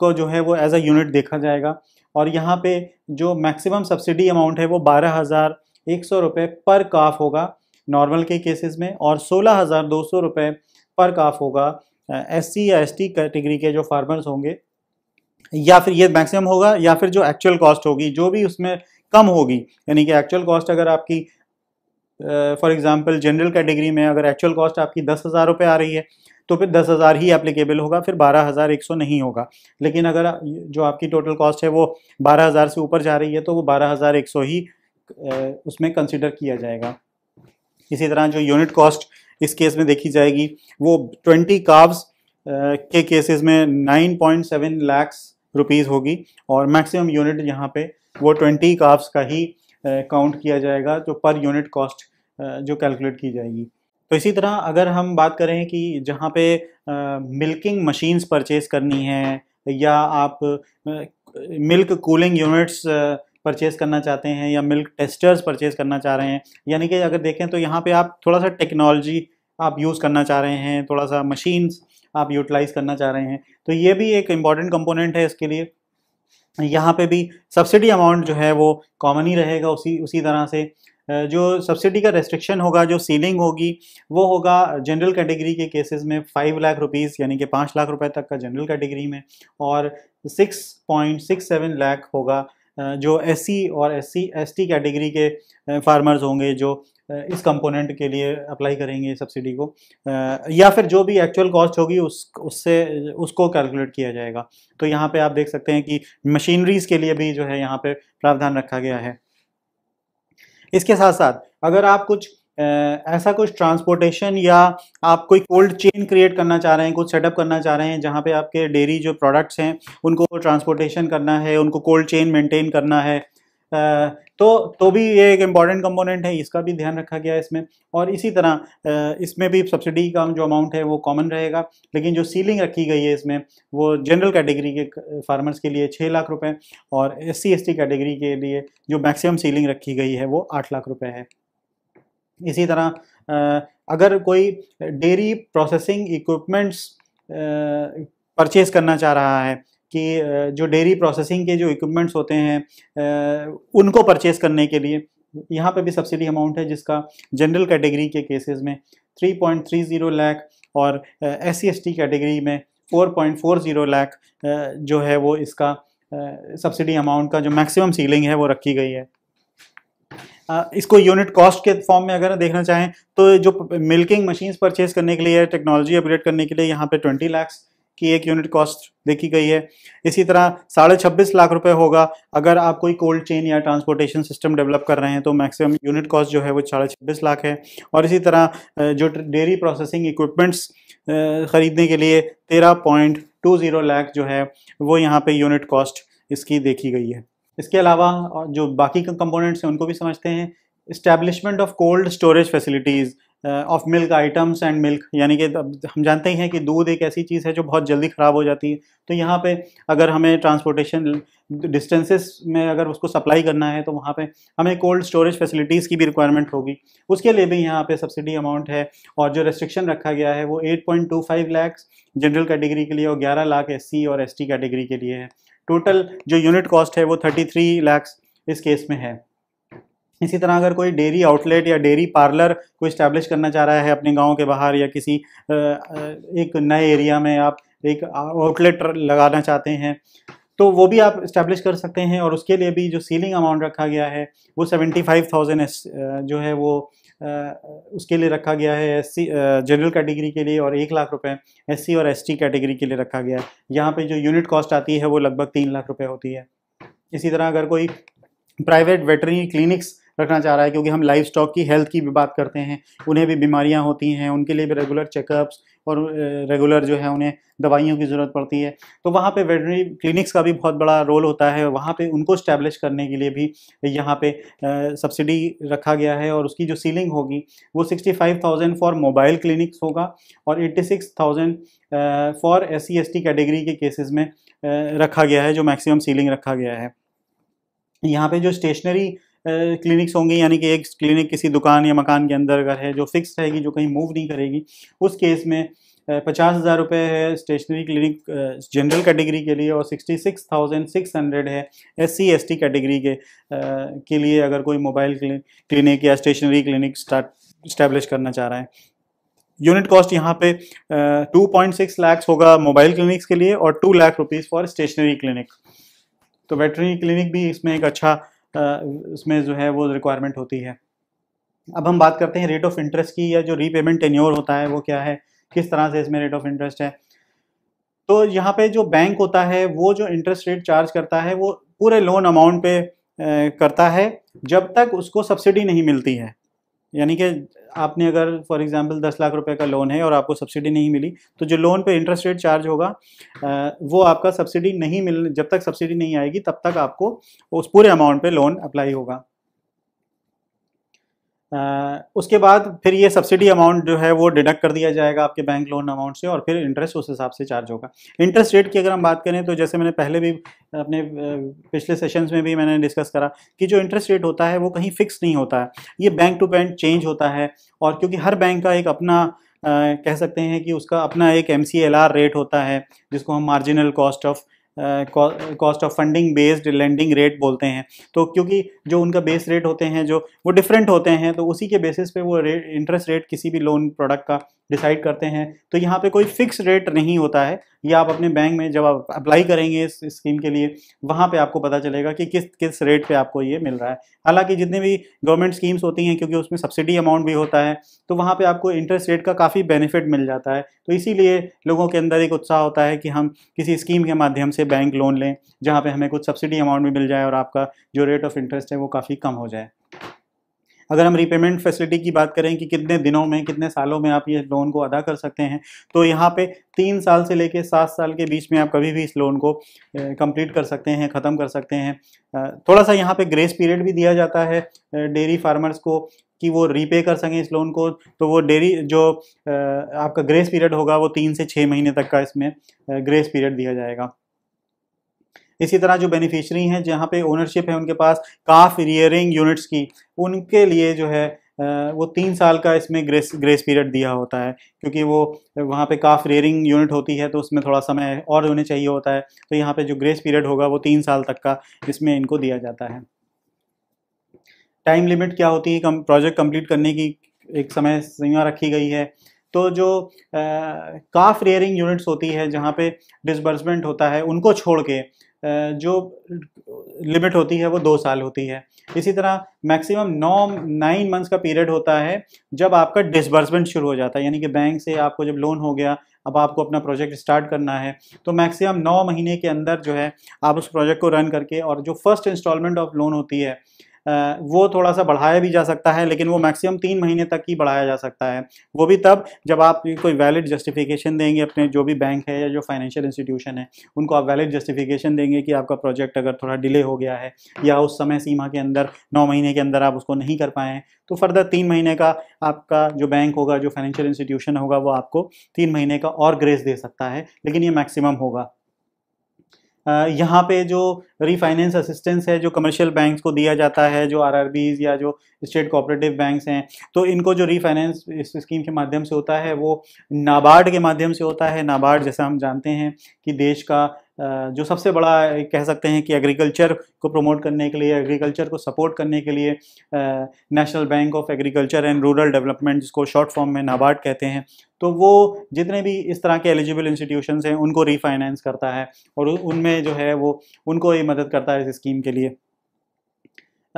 को जो है वो एज अ यूनिट देखा जाएगा और यहाँ पे जो मैक्सिमम सब्सिडी अमाउंट है वो बारह हज़ार एक सौ रुपये पर काफ होगा नॉर्मल के केसेस में और सोलह हज़ार दो सौ रुपये पर काफ होगा एस सी या एस टी कैटेगरी के जो फार्मर्स होंगे या फिर ये मैक्सिमम होगा या फिर जो एक्चुअल कॉस्ट होगी जो भी उसमें कम होगी यानी कि एक्चुअल कॉस्ट अगर आपकी फॉर एग्ज़ाम्पल जनरल कैटेगरी में अगर एक्चुअल कॉस्ट आपकी दस हज़ार रुपये आ रही है तो फिर दस हज़ार ही एप्लीकेबल होगा फिर बारह हज़ार एक सौ नहीं होगा लेकिन अगर जो आपकी टोटल कॉस्ट है वो बारह हज़ार से ऊपर जा रही है तो वो बारह हज़ार एक सौ ही उसमें कंसिडर किया जाएगा इसी तरह जो यूनिट कॉस्ट इस केस में देखी जाएगी वो ट्वेंटी काव्स के केसेस में nine point seven lakhs rupees होगी और मैक्सिमम यूनिट यहाँ पे वो ट्वेंटी काव्स का ही काउंट किया जाएगा जो पर यूनिट कॉस्ट जो कैलकुलेट की जाएगी तो इसी तरह अगर हम बात करें कि जहाँ पे मिल्किंग मशीन्स परचेज़ करनी है या आप मिल्क कूलिंग यूनिट्स परचेज़ करना चाहते हैं या मिल्क टेस्टर्स परचेज़ करना चाह रहे हैं यानी कि अगर देखें तो यहाँ पे आप थोड़ा सा टेक्नोलॉजी आप यूज़ करना चाह रहे हैं थोड़ा सा मशीन्स आप यूटिलाइज़ करना चाह रहे हैं तो ये भी एक इम्पॉर्टेंट कंपोनेंट है इसके लिए यहाँ पे भी सब्सिडी अमाउंट जो है वो कॉमन ही रहेगा उसी उसी तरह से जो सब्सिडी का रेस्ट्रिक्शन होगा जो सीलिंग होगी वो होगा जनरल कैटेगरी के केसेस में फाइव लाख रुपीस यानी कि पाँच लाख रुपए तक का जनरल कैटेगरी में और six point six seven lakh होगा जो एस और एस सी कैटेगरी के फार्मर्स होंगे जो इस कंपोनेंट के लिए अप्लाई करेंगे सब्सिडी को या फिर जो भी एक्चुअल कॉस्ट होगी उस उससे उसको कैलकुलेट किया जाएगा तो यहाँ पे आप देख सकते हैं कि मशीनरीज़ के लिए भी जो है यहाँ पे प्रावधान रखा गया है इसके साथ साथ अगर आप कुछ ऐसा कुछ ट्रांसपोर्टेशन या आप कोई कोल्ड चेन क्रिएट करना चाह रहे हैं कुछ सेटअप करना चाह रहे हैं जहाँ पे आपके डेयरी जो प्रोडक्ट्स हैं उनको ट्रांसपोर्टेशन करना है उनको कोल्ड चेन मेंटेन करना है तो तो भी ये एक इम्पॉर्टेंट कंपोनेंट है इसका भी ध्यान रखा गया है इसमें और इसी तरह इसमें भी सब्सिडी का जो अमाउंट है वो कॉमन रहेगा लेकिन जो सीलिंग रखी गई है इसमें वो जनरल कैटेगरी के फार्मर्स के लिए छः लाख रुपए और एस सी कैटेगरी के लिए जो मैक्सिमम सीलिंग रखी गई है वो आठ लाख रुपये है इसी तरह अगर कोई डेयरी प्रोसेसिंग इक्विपमेंट्स परचेज करना चाह रहा है कि जो डेयरी प्रोसेसिंग के जो इक्विपमेंट्स होते हैं उनको परचेस करने के लिए यहाँ पे भी सब्सिडी अमाउंट है जिसका जनरल कैटेगरी के केसेस में 3.30 लाख और एस सी e कैटेगरी में 4.40 लाख जो है वो इसका सब्सिडी अमाउंट का जो मैक्सिमम सीलिंग है वो रखी गई है इसको यूनिट कॉस्ट के फॉर्म में अगर देखना चाहें तो जो मिल्किंग मशीन्स परचेज करने के लिए टेक्नोलॉजी अपग्रेड करने के लिए यहाँ पे 20 लाख की एक यूनिट कॉस्ट देखी गई है इसी तरह साढ़े छब्बीस लाख रुपए होगा अगर आप कोई कोल्ड चेन या ट्रांसपोर्टेशन सिस्टम डेवलप कर रहे हैं तो मैक्सिमम यूनिट कॉस्ट जो है वो साढ़े छब्बीस लाख है और इसी तरह जो डेयरी प्रोसेसिंग इक्विपमेंट्स ख़रीदने के लिए तेरह पॉइंट टू ज़ीरो लाख जो है वो यहाँ पे यूनिट कॉस्ट इसकी देखी गई है इसके अलावा जो बाकी कंपोनेंट्स हैं उनको भी समझते हैं establishment of cold storage facilities of milk items and milk यानी कि हम जानते ही हैं कि दूध एक ऐसी चीज़ है जो बहुत जल्दी ख़राब हो जाती है तो यहाँ पे अगर हमें ट्रांसपोर्टेशन डिस्टेंसेस में अगर उसको सप्लाई करना है तो वहाँ पे हमें कोल्ड स्टोरेज फैसिलिटीज़ की भी रिक्वायरमेंट होगी उसके लिए भी यहाँ पे सब्सिडी अमाउंट है और जो रेस्ट्रिक्शन रखा गया है वो 8.25 लैक्स जनरल कैटेगरी के लिए और ग्यारह लाख सी और टी कैटेगरी के लिए है टोटल जो यूनिट कॉस्ट है वो थ्री लैक्स इस केस में है इसी तरह अगर कोई डेयरी आउटलेट या डेयरी पार्लर को इस्टेब्लिश करना चाह रहा है अपने गाँव के बाहर या किसी एक नए एरिया में आप एक आउटलेट लगाना चाहते हैं तो वो भी आप इस्टेब्लिश कर सकते हैं और उसके लिए भी जो सीलिंग अमाउंट रखा गया है वो सेवेंटी फाइव थाउजेंड जो है वो उसके लिए रखा गया है एस सी जनरल कैटेगरी के लिए और एक लाख रुपए एस सी और एस टी कैटेगरी के लिए रखा गया है यहाँ पे जो यूनिट कॉस्ट आती है वो लगभग तीन लाख रुपए होती है इसी तरह अगर कोई प्राइवेट वेटरनरी क्लिनिक्स रखना चाह रहा है क्योंकि हम लाइफ स्टॉक की हेल्थ की भी बात करते हैं उन्हें भी बीमारियाँ होती हैं उनके लिए भी रेगुलर चेकअप्स और रेगुलर जो है उन्हें दवाइयों की ज़रूरत पड़ती है तो वहाँ पे वेटनरी क्लिनिक्स का भी बहुत बड़ा रोल होता है वहाँ पे उनको स्टैब्लिश करने के लिए भी यहाँ पे सब्सिडी रखा गया है और उसकी जो सीलिंग होगी वो 65,000 फॉर मोबाइल क्लिनिक्स होगा और 86,000 for S C S T category के केसेस में रखा गया है जो मैक्सिमम सीलिंग रखा गया है यहाँ पे जो स्टेशनरी क्लिनिक्स होंगी यानी कि एक क्लिनिक किसी दुकान या मकान के अंदर अगर है जो फिक्स रहेगी जो कहीं मूव नहीं करेगी उस केस में पचास हज़ार रुपये है स्टेशनरी क्लिनिक जनरल कैटेगरी के लिए और sixty six thousand six hundred है S C S T category के के लिए अगर कोई मोबाइल क्लिनिक या स्टेशनरी क्लिनिक स्टार्ट इस्टेब्लिश करना चाह रहा है यूनिट कॉस्ट यहाँ पे टू पॉइंट सिक्स लैक्स होगा मोबाइल क्लिनिक्स के लिए और two lakh rupees for stationary clinic तो वेटरनरी क्लिनिक भी इसमें एक अच्छा उसमें जो है वो रिक्वायरमेंट होती है अब हम बात करते हैं रेट ऑफ इंटरेस्ट की या जो रीपेमेंट टेन्योर होता है वो क्या है किस तरह से इसमें रेट ऑफ इंटरेस्ट है तो यहाँ पे जो बैंक होता है वो जो इंटरेस्ट रेट चार्ज करता है वो पूरे लोन अमाउंट पे करता है जब तक उसको सब्सिडी नहीं मिलती है यानी कि आपने अगर फॉर एग्जांपल दस लाख रुपए का लोन है और आपको सब्सिडी नहीं मिली तो जो लोन पे इंटरेस्ट रेट चार्ज होगा वो आपका सब्सिडी नहीं मिल जब तक सब्सिडी नहीं आएगी तब तक आपको उस पूरे अमाउंट पे लोन अप्लाई होगा उसके बाद फिर ये सब्सिडी अमाउंट जो है वो डिडक्ट कर दिया जाएगा आपके बैंक लोन अमाउंट से और फिर इंटरेस्ट उस हिसाब से चार्ज होगा इंटरेस्ट रेट की अगर हम बात करें तो जैसे मैंने पहले भी अपने पिछले सेशंस में भी मैंने डिस्कस करा कि जो इंटरेस्ट रेट होता है वो कहीं फिक्स नहीं होता है ये बैंक टू बैंक चेंज होता है और क्योंकि हर बैंक का एक अपना आ, कह सकते हैं कि उसका अपना एक एम रेट होता है जिसको हम marginal cost of cost of funding based lending rate बोलते हैं तो क्योंकि जो उनका बेस रेट होते हैं जो वो डिफरेंट होते हैं तो उसी के बेसिस पे वो रेट इंटरेस्ट रेट किसी भी लोन प्रोडक्ट का डिसाइड करते हैं तो यहाँ पे कोई फिक्स रेट नहीं होता है ये आप अपने बैंक में जब आप अप्लाई करेंगे इस स्कीम के लिए वहाँ पे आपको पता चलेगा कि किस किस रेट पे आपको ये मिल रहा है हालांकि जितने भी गवर्नमेंट स्कीम्स होती हैं क्योंकि उसमें सब्सिडी अमाउंट भी होता है तो वहाँ पर आपको इंटरेस्ट रेट का काफ़ी बेनिफिट मिल जाता है तो इसीलिए लोगों के अंदर एक उत्साह होता है कि हम किसी स्कीम के माध्यम से बैंक लोन लें जहाँ पर हमें कुछ सब्सिडी अमाउंट भी मिल जाए और आपका जो रेट ऑफ इंटरेस्ट है वो काफ़ी कम हो जाए अगर हम रीपेमेंट फैसिलिटी की बात करें कि कितने दिनों में कितने सालों में आप ये लोन को अदा कर सकते हैं तो यहाँ पे तीन साल से लेके सात साल के बीच में आप कभी भी इस लोन को कंप्लीट कर सकते हैं ख़त्म कर सकते हैं थोड़ा सा यहाँ पे ग्रेस पीरियड भी दिया जाता है डेयरी फार्मर्स को कि वो रीपे कर सकें इस लोन को तो वो डेयरी जो आपका ग्रेस पीरियड होगा वो तीन से छः महीने तक का इसमें ग्रेस पीरियड दिया जाएगा इसी तरह जो बेनिफिशरी हैं जहाँ पे ओनरशिप है उनके पास काफ रियरिंग यूनिट्स की उनके लिए जो है वो तीन साल का इसमें ग्रेस ग्रेस पीरियड दिया होता है क्योंकि वो वहाँ पे काफ रेयरिंग यूनिट होती है तो उसमें थोड़ा समय और उन्हें चाहिए होता है तो यहाँ पे जो ग्रेस पीरियड होगा वो तीन साल तक का इसमें इनको दिया जाता है टाइम लिमिट क्या होती है कम प्रोजेक्ट कंप्लीट करने की एक समय सीमा रखी गई है तो जो काफ रेयरिंग यूनिट्स होती है जहाँ पे डिसबर्समेंट होता है उनको छोड़ के जो लिमिट होती है वो दो साल होती है इसी तरह मैक्सिमम नौ नाइन मंथ्स का पीरियड होता है जब आपका डिसबर्समेंट शुरू हो जाता है यानी कि बैंक से आपको जब लोन हो गया अब आपको अपना प्रोजेक्ट स्टार्ट करना है तो मैक्सिमम नौ महीने के अंदर जो है आप उस प्रोजेक्ट को रन करके और जो फर्स्ट इंस्टॉलमेंट ऑफ लोन होती है वो थोड़ा सा बढ़ाया भी जा सकता है लेकिन वो मैक्सिमम तीन महीने तक ही बढ़ाया जा सकता है वो भी तब जब आप कोई वैलिड जस्टिफिकेशन देंगे अपने जो भी बैंक है या जो फाइनेंशियल इंस्टीट्यूशन है उनको आप वैलिड जस्टिफिकेशन देंगे कि आपका प्रोजेक्ट अगर थोड़ा डिले हो गया है या उस समय सीमा के अंदर नौ महीने के अंदर आप उसको नहीं कर पाए तो फर्दर तीन महीने का आपका जो बैंक होगा जो फाइनेंशियल इंस्टीट्यूशन होगा वो आपको तीन महीने का और ग्रेस दे सकता है लेकिन ये मैक्सिमम होगा यहाँ पे जो रीफाइनेंस असिस्टेंस है जो कमर्शियल बैंक्स को दिया जाता है जो आर या जो स्टेट कोऑपरेटिव बैंक्स हैं तो इनको जो रीफाइनेंस इस स्कीम के माध्यम से होता है वो नाबार्ड के माध्यम से होता है नाबार्ड जैसा हम जानते हैं कि देश का जो सबसे बड़ा कह सकते हैं कि एग्रीकल्चर को प्रमोट करने के लिए एग्रीकल्चर को सपोर्ट करने के लिए national bank of agriculture and rural development जिसको शॉर्ट फॉर्म में नाबार्ड कहते हैं तो वो जितने भी इस तरह के एलिजिबल इंस्टीट्यूशंस हैं उनको रीफाइनेंस करता है और उनमें जो है वो उनको ही मदद करता है इस स्कीम के लिए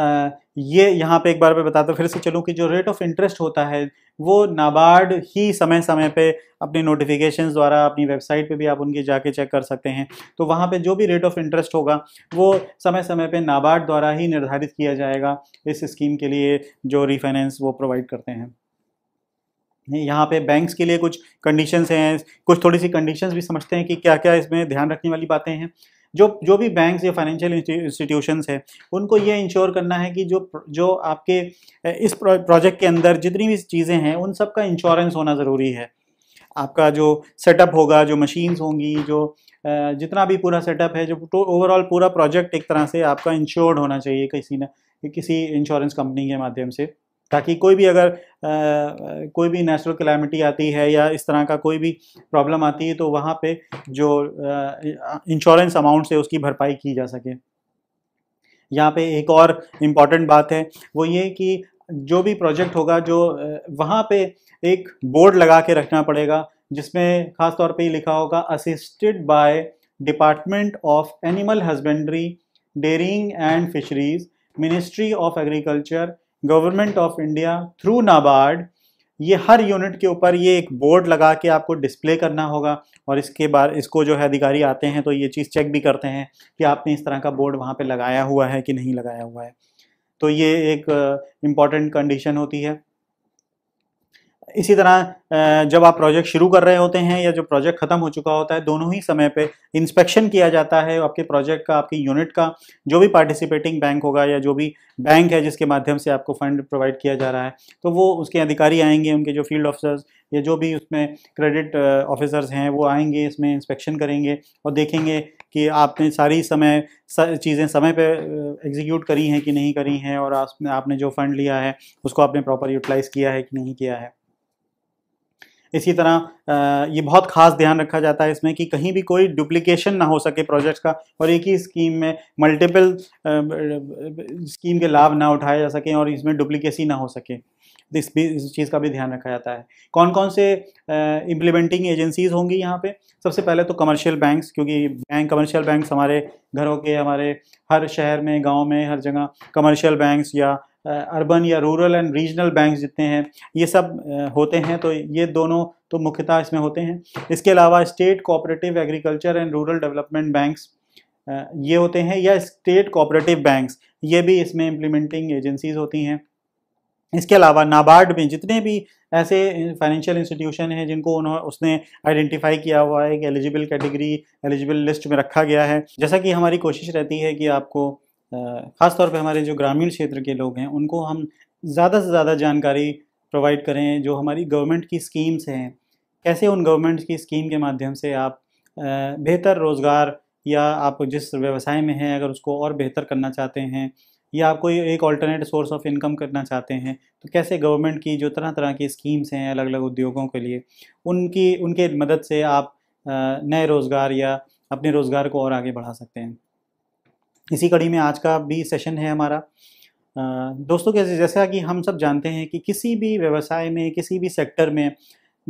ये यहाँ पे एक बार मैं बताता फिर से चलूँ कि जो रेट ऑफ इंटरेस्ट होता है वो नाबार्ड ही समय समय पे अपने नोटिफिकेशंस द्वारा अपनी वेबसाइट पे भी आप उनके जाके चेक कर सकते हैं तो वहाँ पे जो भी रेट ऑफ इंटरेस्ट होगा वो समय समय पे नाबार्ड द्वारा ही निर्धारित किया जाएगा इस स्कीम के लिए जो रिफाइनेंस वो प्रोवाइड करते हैं यहाँ पे बैंक्स के लिए कुछ कंडीशंस हैं कुछ थोड़ी सी कंडीशंस भी समझते हैं कि क्या क्या इसमें ध्यान रखने वाली बातें हैं जो जो भी बैंक्स या फाइनेंशियल इंस्टीट्यूशंस हैं उनको ये इंश्योर करना है कि जो जो आपके इस प्रोजेक्ट के अंदर जितनी भी चीज़ें हैं उन सब का इंश्योरेंस होना ज़रूरी है आपका जो सेटअप होगा जो मशीन्स होंगी जो जितना भी पूरा सेटअप है जो ओवरऑल पूरा प्रोजेक्ट एक तरह से आपका इंश्योर्ड होना चाहिए किसी न किसी इंश्योरेंस कंपनी के माध्यम से ताकि कोई भी अगर आ, कोई भी नेचुरल कैलामिटी आती है या इस तरह का कोई भी प्रॉब्लम आती है तो वहाँ पे जो इंश्योरेंस अमाउंट से उसकी भरपाई की जा सके यहाँ पे एक और इम्पॉर्टेंट बात है वो ये कि जो भी प्रोजेक्ट होगा जो वहाँ पे एक बोर्ड लगा के रखना पड़ेगा जिसमें खास तौर पे लिखा होगा assisted by department of animal husbandry dairying and fisheries ministry of agriculture government of India through NABARD ये हर यूनिट के ऊपर ये एक बोर्ड लगा के आपको डिस्प्ले करना होगा और इसके बाद इसको जो है अधिकारी आते हैं तो ये चीज़ चेक भी करते हैं कि आपने इस तरह का बोर्ड वहाँ पे लगाया हुआ है कि नहीं लगाया हुआ है तो ये एक इम्पॉर्टेंट कंडीशन होती है इसी तरह जब आप प्रोजेक्ट शुरू कर रहे होते हैं या जो प्रोजेक्ट खत्म हो चुका होता है दोनों ही समय पे इंस्पेक्शन किया जाता है आपके प्रोजेक्ट का आपकी यूनिट का जो भी पार्टिसिपेटिंग बैंक होगा या जो भी बैंक है जिसके माध्यम से आपको फंड प्रोवाइड किया जा रहा है तो वो उसके अधिकारी आएंगे उनके जो फील्ड ऑफिसर्स या जो भी उसमें क्रेडिट ऑफिसर्स हैं वो आएंगे इसमें इंस्पेक्शन करेंगे और देखेंगे कि आपने सारी समय चीज़ें समय पर एग्जीक्यूट करी हैं कि नहीं करी हैं और आपने जो फ़ंड लिया है उसको आपने प्रॉपर यूटिलाइज़ किया है कि नहीं किया है इसी तरह ये बहुत खास ध्यान रखा जाता है इसमें कि कहीं भी कोई डुप्लीकेशन ना हो सके प्रोजेक्ट्स का और एक ही स्कीम में मल्टीपल स्कीम के लाभ ना उठाए जा सकें और इसमें डुप्लीकेसी ना हो सके तो इस भी इस चीज़ का भी ध्यान रखा जाता है कौन कौन से इम्प्लीमेंटिंग एजेंसीज होंगी यहाँ पे सबसे पहले तो कमर्शियल बैंक्स क्योंकि बैंक कमर्शियल बैंक्स हमारे घरों के हमारे हर शहर में गांव में हर जगह कमर्शियल बैंक्स या अर्बन या रूरल एंड रीजनल बैंक जितने हैं ये सब होते हैं तो ये दोनों तो मुख्यतः इसमें होते हैं इसके अलावा state cooperative agriculture and rural development banks ये होते हैं या स्टेट कोऑपरेटिव बैंक्स ये भी इसमें इम्प्लीमेंटिंग एजेंसीज होती हैं इसके अलावा नाबार्ड में जितने भी ऐसे फाइनेंशियल इंस्टीट्यूशन हैं जिनको उन्होंने उसने आइडेंटिफाई किया हुआ है कि एलिजिबल कैटेगरी एलिजिबल लिस्ट में रखा गया है जैसा कि हमारी कोशिश रहती है कि आपको ख़ास तौर पे हमारे जो ग्रामीण क्षेत्र के लोग हैं उनको हम ज़्यादा से ज़्यादा जानकारी प्रोवाइड करें जो हमारी गवर्नमेंट की स्कीम्स हैं कैसे उन गवर्नमेंट की स्कीम के माध्यम से आप बेहतर रोज़गार या आप जिस व्यवसाय में हैं अगर उसको और बेहतर करना चाहते हैं या आप कोई एक ऑल्टरनेट सोर्स ऑफ इनकम करना चाहते हैं तो कैसे गवर्नमेंट की जो तरह तरह की स्कीम्स हैं अलग अलग उद्योगों के लिए उनकी उनके मदद से आप नए रोज़गार या अपने रोज़गार को और आगे बढ़ा सकते हैं इसी कड़ी में आज का भी सेशन है हमारा दोस्तों कैसे जैसा कि हम सब जानते हैं कि किसी भी व्यवसाय में किसी भी सेक्टर में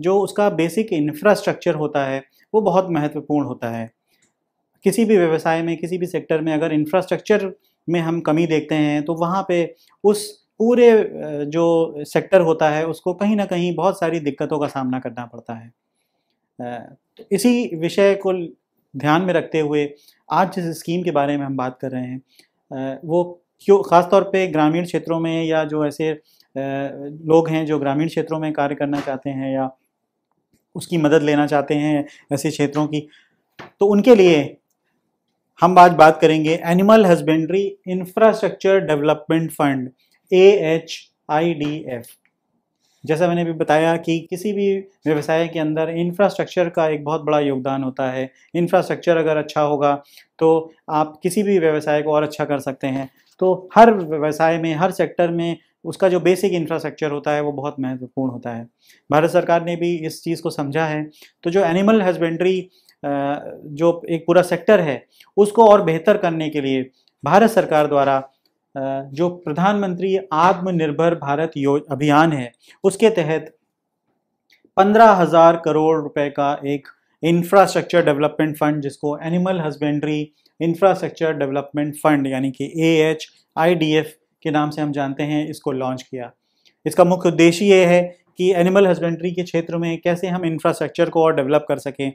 जो उसका बेसिक इंफ्रास्ट्रक्चर होता है वो बहुत महत्वपूर्ण होता है किसी भी व्यवसाय में किसी भी सेक्टर में अगर इंफ्रास्ट्रक्चर में हम कमी देखते हैं तो वहाँ पे उस पूरे जो सेक्टर होता है उसको कहीं ना कहीं बहुत सारी दिक्कतों का सामना करना पड़ता है तो इसी विषय को ध्यान में रखते हुए आज जिस स्कीम के बारे में हम बात कर रहे हैं वो क्यों ख़ासतौर पे ग्रामीण क्षेत्रों में या जो ऐसे लोग हैं जो ग्रामीण क्षेत्रों में कार्य करना चाहते हैं या उसकी मदद लेना चाहते हैं ऐसे क्षेत्रों की तो उनके लिए हम आज बात करेंगे animal husbandry infrastructure development fund A H I D F जैसा मैंने भी बताया कि किसी भी व्यवसाय के अंदर इंफ्रास्ट्रक्चर का एक बहुत बड़ा योगदान होता है इंफ्रास्ट्रक्चर अगर अच्छा होगा तो आप किसी भी व्यवसाय को और अच्छा कर सकते हैं तो हर व्यवसाय में हर सेक्टर में उसका जो बेसिक इंफ्रास्ट्रक्चर होता है वो बहुत महत्वपूर्ण होता है भारत सरकार ने भी इस चीज़ को समझा है तो जो एनिमल हस्बेंड्री जो एक पूरा सेक्टर है उसको और बेहतर करने के लिए भारत सरकार द्वारा जो प्रधानमंत्री आत्मनिर्भर भारत अभियान है उसके तहत पंद्रह हजार करोड़ रुपए का एक इंफ्रास्ट्रक्चर डेवलपमेंट फंड जिसको animal husbandry infrastructure development fund यानी कि A H I D F के नाम से हम जानते हैं इसको लॉन्च किया इसका मुख्य उद्देश्य ये है कि एनिमल हस्बेंड्री के क्षेत्र में कैसे हम इंफ्रास्ट्रक्चर को और डेवलप कर सकें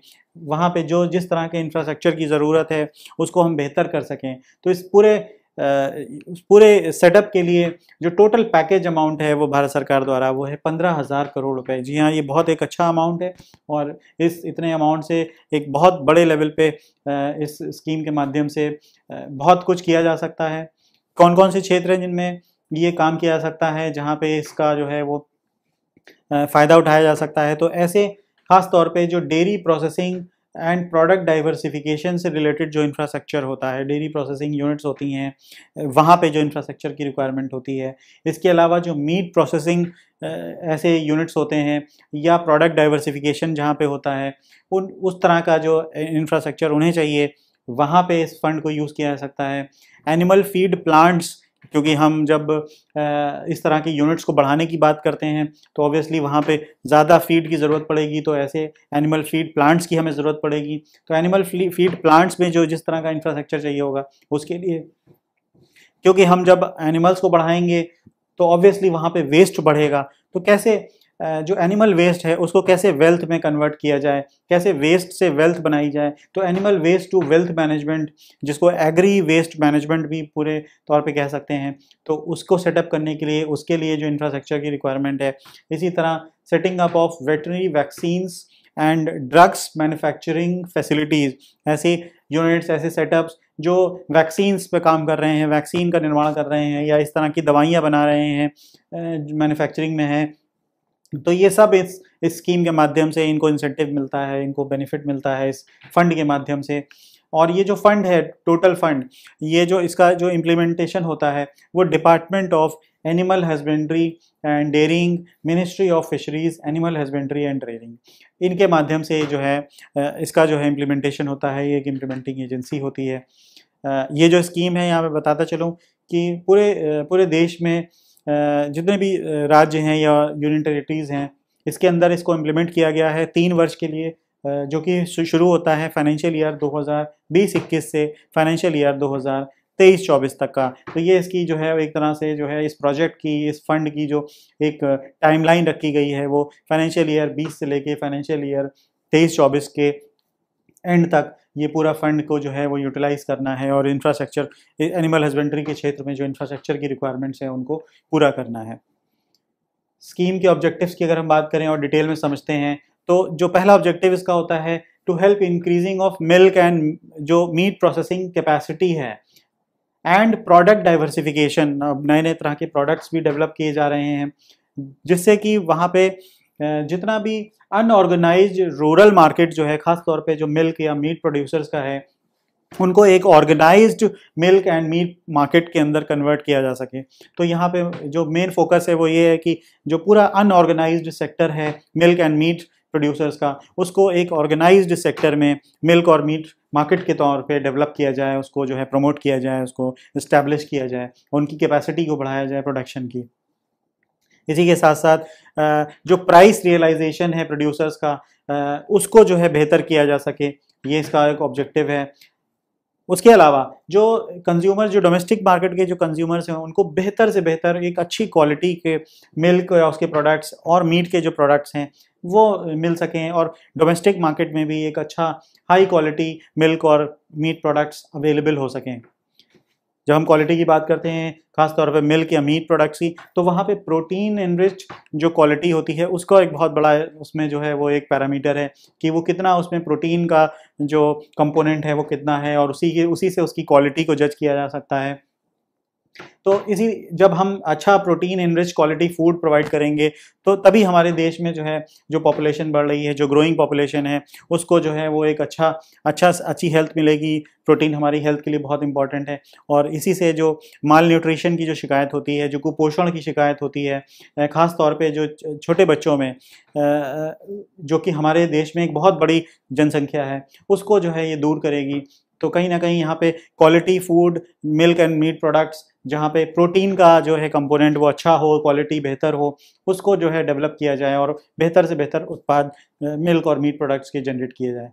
वहाँ पे जो जिस तरह के इंफ्रास्ट्रक्चर की ज़रूरत है उसको हम बेहतर कर सकें तो इस पूरे पूरे सेटअप के लिए जो टोटल पैकेज अमाउंट है वो भारत सरकार द्वारा वो है पंद्रह हज़ार करोड़ रुपए जी हाँ ये बहुत एक अच्छा अमाउंट है और इस इतने अमाउंट से एक बहुत बड़े लेवल पे इस स्कीम के माध्यम से बहुत कुछ किया जा सकता है कौन कौन से क्षेत्र हैं जिनमें ये काम किया जा सकता है जहाँ पे इसका जो है वो फ़ायदा उठाया जा सकता है तो ऐसे खास तौर पे जो dairy processing and product diversification से रिलेटेड जो इंफ्रास्ट्रक्चर होता है डेयरी प्रोसेसिंग यूनिट्स होती हैं वहाँ पे जो इंफ्रास्ट्रक्चर की रिक्वायरमेंट होती है इसके अलावा जो मीट प्रोसेसिंग ऐसे यूनिट्स होते हैं या प्रोडक्ट डाइवर्सिफिकेशन जहाँ पे होता है उन उस तरह का जो इंफ्रास्ट्रक्चर उन्हें चाहिए वहाँ पे इस फंड को यूज़ किया जा सकता है एनिमल फीड प्लांट्स क्योंकि हम जब इस तरह की यूनिट्स को बढ़ाने की बात करते हैं तो ऑब्वियसली वहाँ पे ज़्यादा फीड की ज़रूरत पड़ेगी तो ऐसे एनिमल फीड प्लांट्स की हमें ज़रूरत पड़ेगी तो एनिमल फीड प्लांट्स में जो जिस तरह का इंफ्रास्ट्रक्चर चाहिए होगा उसके लिए क्योंकि हम जब एनिमल्स को बढ़ाएंगे तो ऑब्वियसली वहाँ पे वेस्ट बढ़ेगा तो कैसे जो एनिमल वेस्ट है उसको कैसे वेल्थ में कन्वर्ट किया जाए कैसे वेस्ट से वेल्थ बनाई जाए तो animal waste to wealth management जिसको एग्री वेस्ट मैनेजमेंट भी पूरे तौर पे कह सकते हैं तो उसको सेटअप करने के लिए उसके लिए जो इंफ्रास्ट्रक्चर की रिक्वायरमेंट है इसी तरह setting up of veterinary vaccines and drugs manufacturing facilities ऐसी यूनिट्स ऐसे सेटअप्स जो वैक्सीन्स पे काम कर रहे हैं वैक्सीन का निर्माण कर रहे हैं या इस तरह की दवाइयाँ बना रहे हैं मैन्युफैक्चरिंग में हैं तो ये सब इस इस स्कीम के माध्यम से इनको इंसेंटिव मिलता है इनको बेनिफिट मिलता है इस फंड के माध्यम से और ये जो फंड है टोटल फंड ये जो इसका जो इम्प्लीमेंटेशन होता है वो department of animal husbandry and dairying ministry of fisheries animal husbandry and dairying इनके माध्यम से जो है इसका जो है इम्प्लीमेंटेशन होता है ये एक इम्प्लीमेंटिंग एजेंसी होती है ये जो स्कीम है यहाँ पे बताता चलूँ कि पूरे पूरे देश में जितने भी राज्य हैं या यूनियन टेरेटरीज हैं इसके अंदर इसको इम्प्लीमेंट किया गया है तीन वर्ष के लिए जो कि शुरू होता है फाइनेंशियल ईयर 2020 से फाइनेंशियल ईयर 2023 24 तक का तो ये इसकी जो है एक तरह से जो है इस प्रोजेक्ट की इस फंड की जो एक टाइमलाइन रखी गई है वो फाइनेंशियल ईयर 20 से लेके फाइनेंशियल ईयर 23 24 के एंड तक ये पूरा फंड को जो है वो यूटिलाइज़ करना है और इंफ्रास्ट्रक्चर एनिमल हस्बेंड्री के क्षेत्र में जो इंफ्रास्ट्रक्चर की रिक्वायरमेंट्स हैं उनको पूरा करना है स्कीम के ऑब्जेक्टिव्स की अगर हम बात करें और डिटेल में समझते हैं तो जो पहला ऑब्जेक्टिव इसका होता है to help increasing of milk and जो मीट प्रोसेसिंग कैपेसिटी है एंड प्रोडक्ट डाइवर्सिफिकेशन अब नए नए तरह के प्रोडक्ट्स भी डेवलप किए जा रहे हैं जिससे कि वहाँ पे जितना भी अनऑर्गेनाइज रूरल मार्केट जो है खास तौर पे जो मिल्क या मीट प्रोड्यूसर्स का है उनको एक organised milk and meat market के अंदर कन्वर्ट किया जा सके तो यहाँ पे जो मेन फोकस है वो ये है कि जो पूरा अनऑर्गेनाइज्ड सेक्टर है मिल्क एंड मीट प्रोड्यूसर्स का उसको एक ऑर्गेनाइज्ड सेक्टर में मिल्क और मीट मार्केट के तौर पे डेवलप किया जाए उसको जो है प्रमोट किया जाए उसको इस्टेब्लिश किया जाए उनकी कैपेसिटी को बढ़ाया जाए प्रोडक्शन की इसी के साथ साथ जो प्राइस रियलाइजेशन है प्रोड्यूसर्स का उसको जो है बेहतर किया जा सके ये इसका एक ऑब्जेक्टिव है उसके अलावा जो कंज्यूमर जो डोमेस्टिक मार्केट के जो कंज्यूमर्स हैं उनको बेहतर से बेहतर एक अच्छी क्वालिटी के मिल्क या उसके प्रोडक्ट्स और मीट के जो प्रोडक्ट्स हैं वो मिल सकें और डोमेस्टिक मार्केट में भी एक अच्छा हाई क्वालिटी मिल्क और मीट प्रोडक्ट्स अवेलेबल हो सकें जब हम क्वालिटी की बात करते हैं खासतौर पे मिल्क या मीट प्रोडक्ट्स की तो वहाँ पे प्रोटीन एनरिच जो क्वालिटी होती है उसका एक बहुत बड़ा उसमें जो है वो एक पैरामीटर है कि वो कितना उसमें प्रोटीन का जो कंपोनेंट है वो कितना है और उसी के उसी से उसकी क्वालिटी को जज किया जा सकता है तो इसी जब हम अच्छा protein enrich quality food provide करेंगे तो तभी हमारे देश में जो है जो पॉपुलेशन बढ़ रही है जो ग्रोइंग पॉपुलेशन है उसको जो है वो एक अच्छा अच्छा अच्छी हेल्थ मिलेगी प्रोटीन हमारी हेल्थ के लिए बहुत इंपॉर्टेंट है और इसी से जो माल न्यूट्रिशन की जो शिकायत होती है जो कुपोषण की शिकायत होती है ख़ास तौर पे जो छोटे बच्चों में जो कि हमारे देश में एक बहुत बड़ी जनसंख्या है उसको जो है ये दूर करेगी तो कहीं ना कहीं यहाँ पे quality food milk and meat products जहाँ पे प्रोटीन का जो है कंपोनेंट वो अच्छा हो क्वालिटी बेहतर हो उसको जो है डेवलप किया जाए और बेहतर से बेहतर उत्पाद मिल्क और मीट प्रोडक्ट्स के जनरेट किए जाए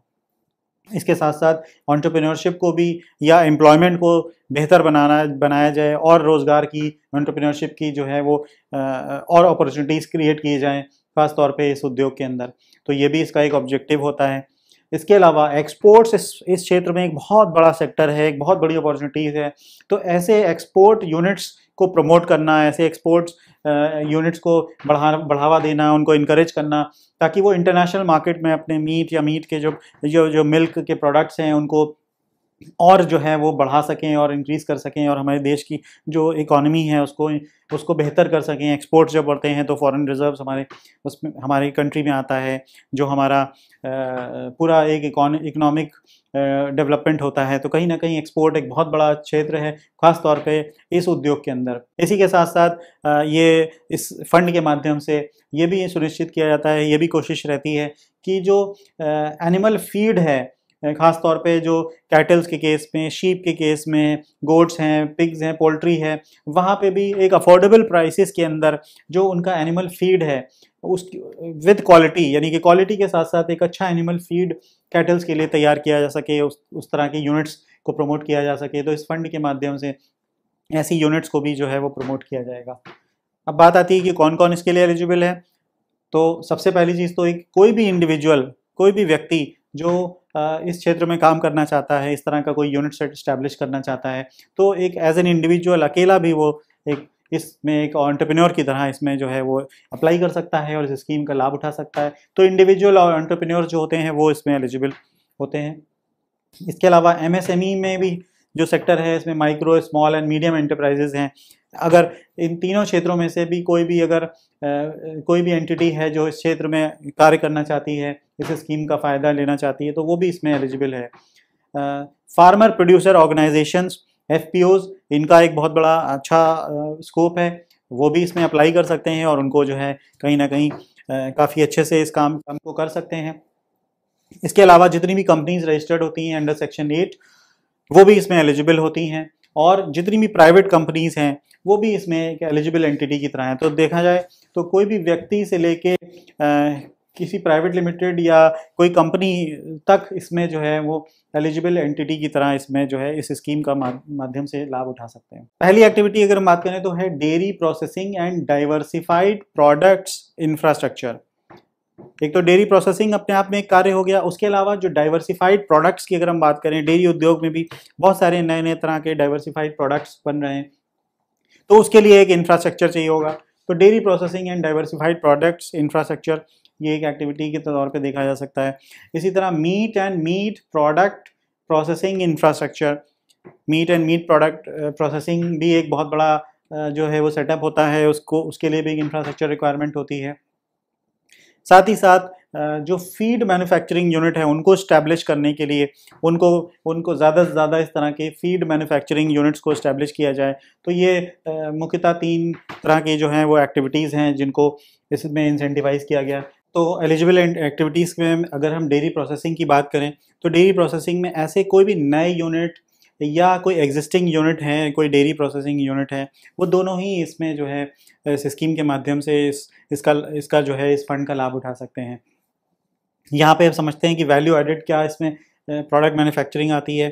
इसके साथ साथ ऑन्टरप्रेन्योरशिप को भी या एम्प्लॉयमेंट को बेहतर बनाना बनाया जाए और रोज़गार की ऑन्टरप्रेन्योरशिप की जो है वो और अपॉर्चुनिटीज़ क्रिएट किए जाएँ खासतौर पर इस उद्योग के अंदर तो ये भी इसका एक ऑब्जेक्टिव होता है इसके अलावा एक्सपोर्ट्स इस इस क्षेत्र में एक बहुत बड़ा सेक्टर है एक बहुत बड़ी अपॉर्चुनिटीज़ है तो ऐसे एक्सपोर्ट यूनिट्स को प्रमोट करना ऐसे एक्सपोर्ट्स यूनिट्स को बढ़ा बढ़ावा देना उनको इनक्रेज करना ताकि वो इंटरनेशनल मार्केट में अपने मीट या मीट के जो जो जो मिल्क के प्रोडक्ट्स हैं उनको और जो है वो बढ़ा सकें और इंक्रीज़ कर सकें और हमारे देश की जो इकॉनमी है उसको उसको बेहतर कर सकें एक्सपोर्ट्स जब बढ़ते हैं तो फॉरेन रिजर्व्स हमारे उसमें हमारी कंट्री में आता है जो हमारा पूरा एक इकोनॉमिक डेवलपमेंट होता है तो कहीं ना कहीं एक्सपोर्ट एक बहुत बड़ा क्षेत्र है ख़ास तौर पे इस उद्योग के अंदर इसी के साथ साथ ये इस फंड के माध्यम से ये भी सुनिश्चित किया जाता है ये भी कोशिश रहती है कि जो एनिमल फीड है ख़ास तौर पे जो कैटल्स के केस में शीप के केस में गोट्स हैं पिग्स हैं पोल्ट्री है वहाँ पे भी एक अफोर्डेबल प्राइसेस के अंदर जो उनका एनिमल फीड है उस विद क्वालिटी यानी कि क्वालिटी के साथ साथ एक अच्छा एनिमल फीड कैटल्स के लिए तैयार किया जा सके उस उस तरह के यूनिट्स को प्रमोट किया जा सके तो इस फंड के माध्यम से ऐसी यूनिट्स को भी जो है वो प्रमोट किया जाएगा अब बात आती है कि कौन कौन इसके लिए एलिजिबल है तो सबसे पहली चीज़ तो एक कोई भी इंडिविजुअल कोई भी व्यक्ति जो इस क्षेत्र में काम करना चाहता है इस तरह का कोई यूनिट सेट इस्टेब्लिश करना चाहता है तो एक एज एन इंडिविजुअल अकेला भी वो एक इसमें एक ऑन्टरप्रेन्योर की तरह इसमें जो है वो अप्लाई कर सकता है और इस स्कीम का लाभ उठा सकता है तो इंडिविजुअल और ऑन्टरप्रेन्योर जो होते हैं वो इसमें एलिजिबल होते हैं इसके अलावा एम e में भी जो सेक्टर है इसमें micro small and medium enterprises हैं अगर इन तीनों क्षेत्रों में से भी कोई भी अगर आ, कोई भी एंटिटी है जो इस क्षेत्र में कार्य करना चाहती है इस स्कीम का फ़ायदा लेना चाहती है तो वो भी इसमें एलिजिबल है फार्मर प्रोड्यूसर ऑर्गेनाइजेशन एफ इनका एक बहुत बड़ा अच्छा स्कोप है वो भी इसमें अप्लाई कर सकते हैं और उनको जो है कहीं ना कहीं काफ़ी अच्छे से इस काम काम को कर सकते हैं इसके अलावा जितनी भी कंपनीज रजिस्टर्ड होती हैं अंडर सेक्शन एट वो भी इसमें एलिजिबल होती हैं और जितनी भी प्राइवेट कंपनीज हैं वो भी इसमें एक एलिजिबल एंटिटी की तरह हैं तो देखा जाए तो कोई भी व्यक्ति से लेके किसी प्राइवेट लिमिटेड या कोई कंपनी तक इसमें जो है वो एलिजिबल एंटिटी की तरह इसमें जो है इस स्कीम का माध्यम से लाभ उठा सकते हैं पहली एक्टिविटी अगर हम बात करें तो है dairy processing and diversified products infrastructure एक तो डेयरी प्रोसेसिंग अपने आप में एक कार्य हो गया उसके अलावा जो डाइवर्सिफाइड प्रोडक्ट्स की अगर हम बात करें डेयरी उद्योग में भी बहुत सारे नए नए तरह के डाइवर्सिफाइड प्रोडक्ट्स बन रहे हैं तो उसके लिए एक इंफ्रास्ट्रक्चर चाहिए होगा तो dairy processing and diversified products infrastructure ये एक एक्टिविटी के तौर पे देखा जा सकता है इसी तरह meat and meat product processing infrastructure meat and meat product processing भी एक बहुत बड़ा जो है वो सेटअप होता है उसको उसके लिए भी एक इंफ्रास्ट्रक्चर रिक्वायरमेंट होती है साथ ही साथ जो फीड मैन्युफैक्चरिंग यूनिट है उनको इस्टेब्लिश करने के लिए उनको उनको ज़्यादा से ज़्यादा इस तरह के फीड मैन्युफैक्चरिंग यूनिट्स को इस्टेब्लिश किया जाए तो ये मुख्यतः तीन तरह के जो हैं वो एक्टिविटीज़ हैं जिनको इसमें इंसेंटिवाइज़ किया गया तो एलिजिबल एक्टिविटीज़ में अगर हम डेयरी प्रोसेसिंग की बात करें तो डेयरी प्रोसेसिंग में ऐसे कोई भी नए यूनिट या कोई एग्जिस्टिंग यूनिट है कोई डेयरी प्रोसेसिंग यूनिट है वो दोनों ही इसमें जो है इस स्कीम के माध्यम से इस इसका इसका जो है इस फंड का लाभ उठा सकते हैं यहाँ पे आप समझते हैं कि वैल्यू एडिट क्या इसमें प्रोडक्ट मैन्युफैक्चरिंग आती है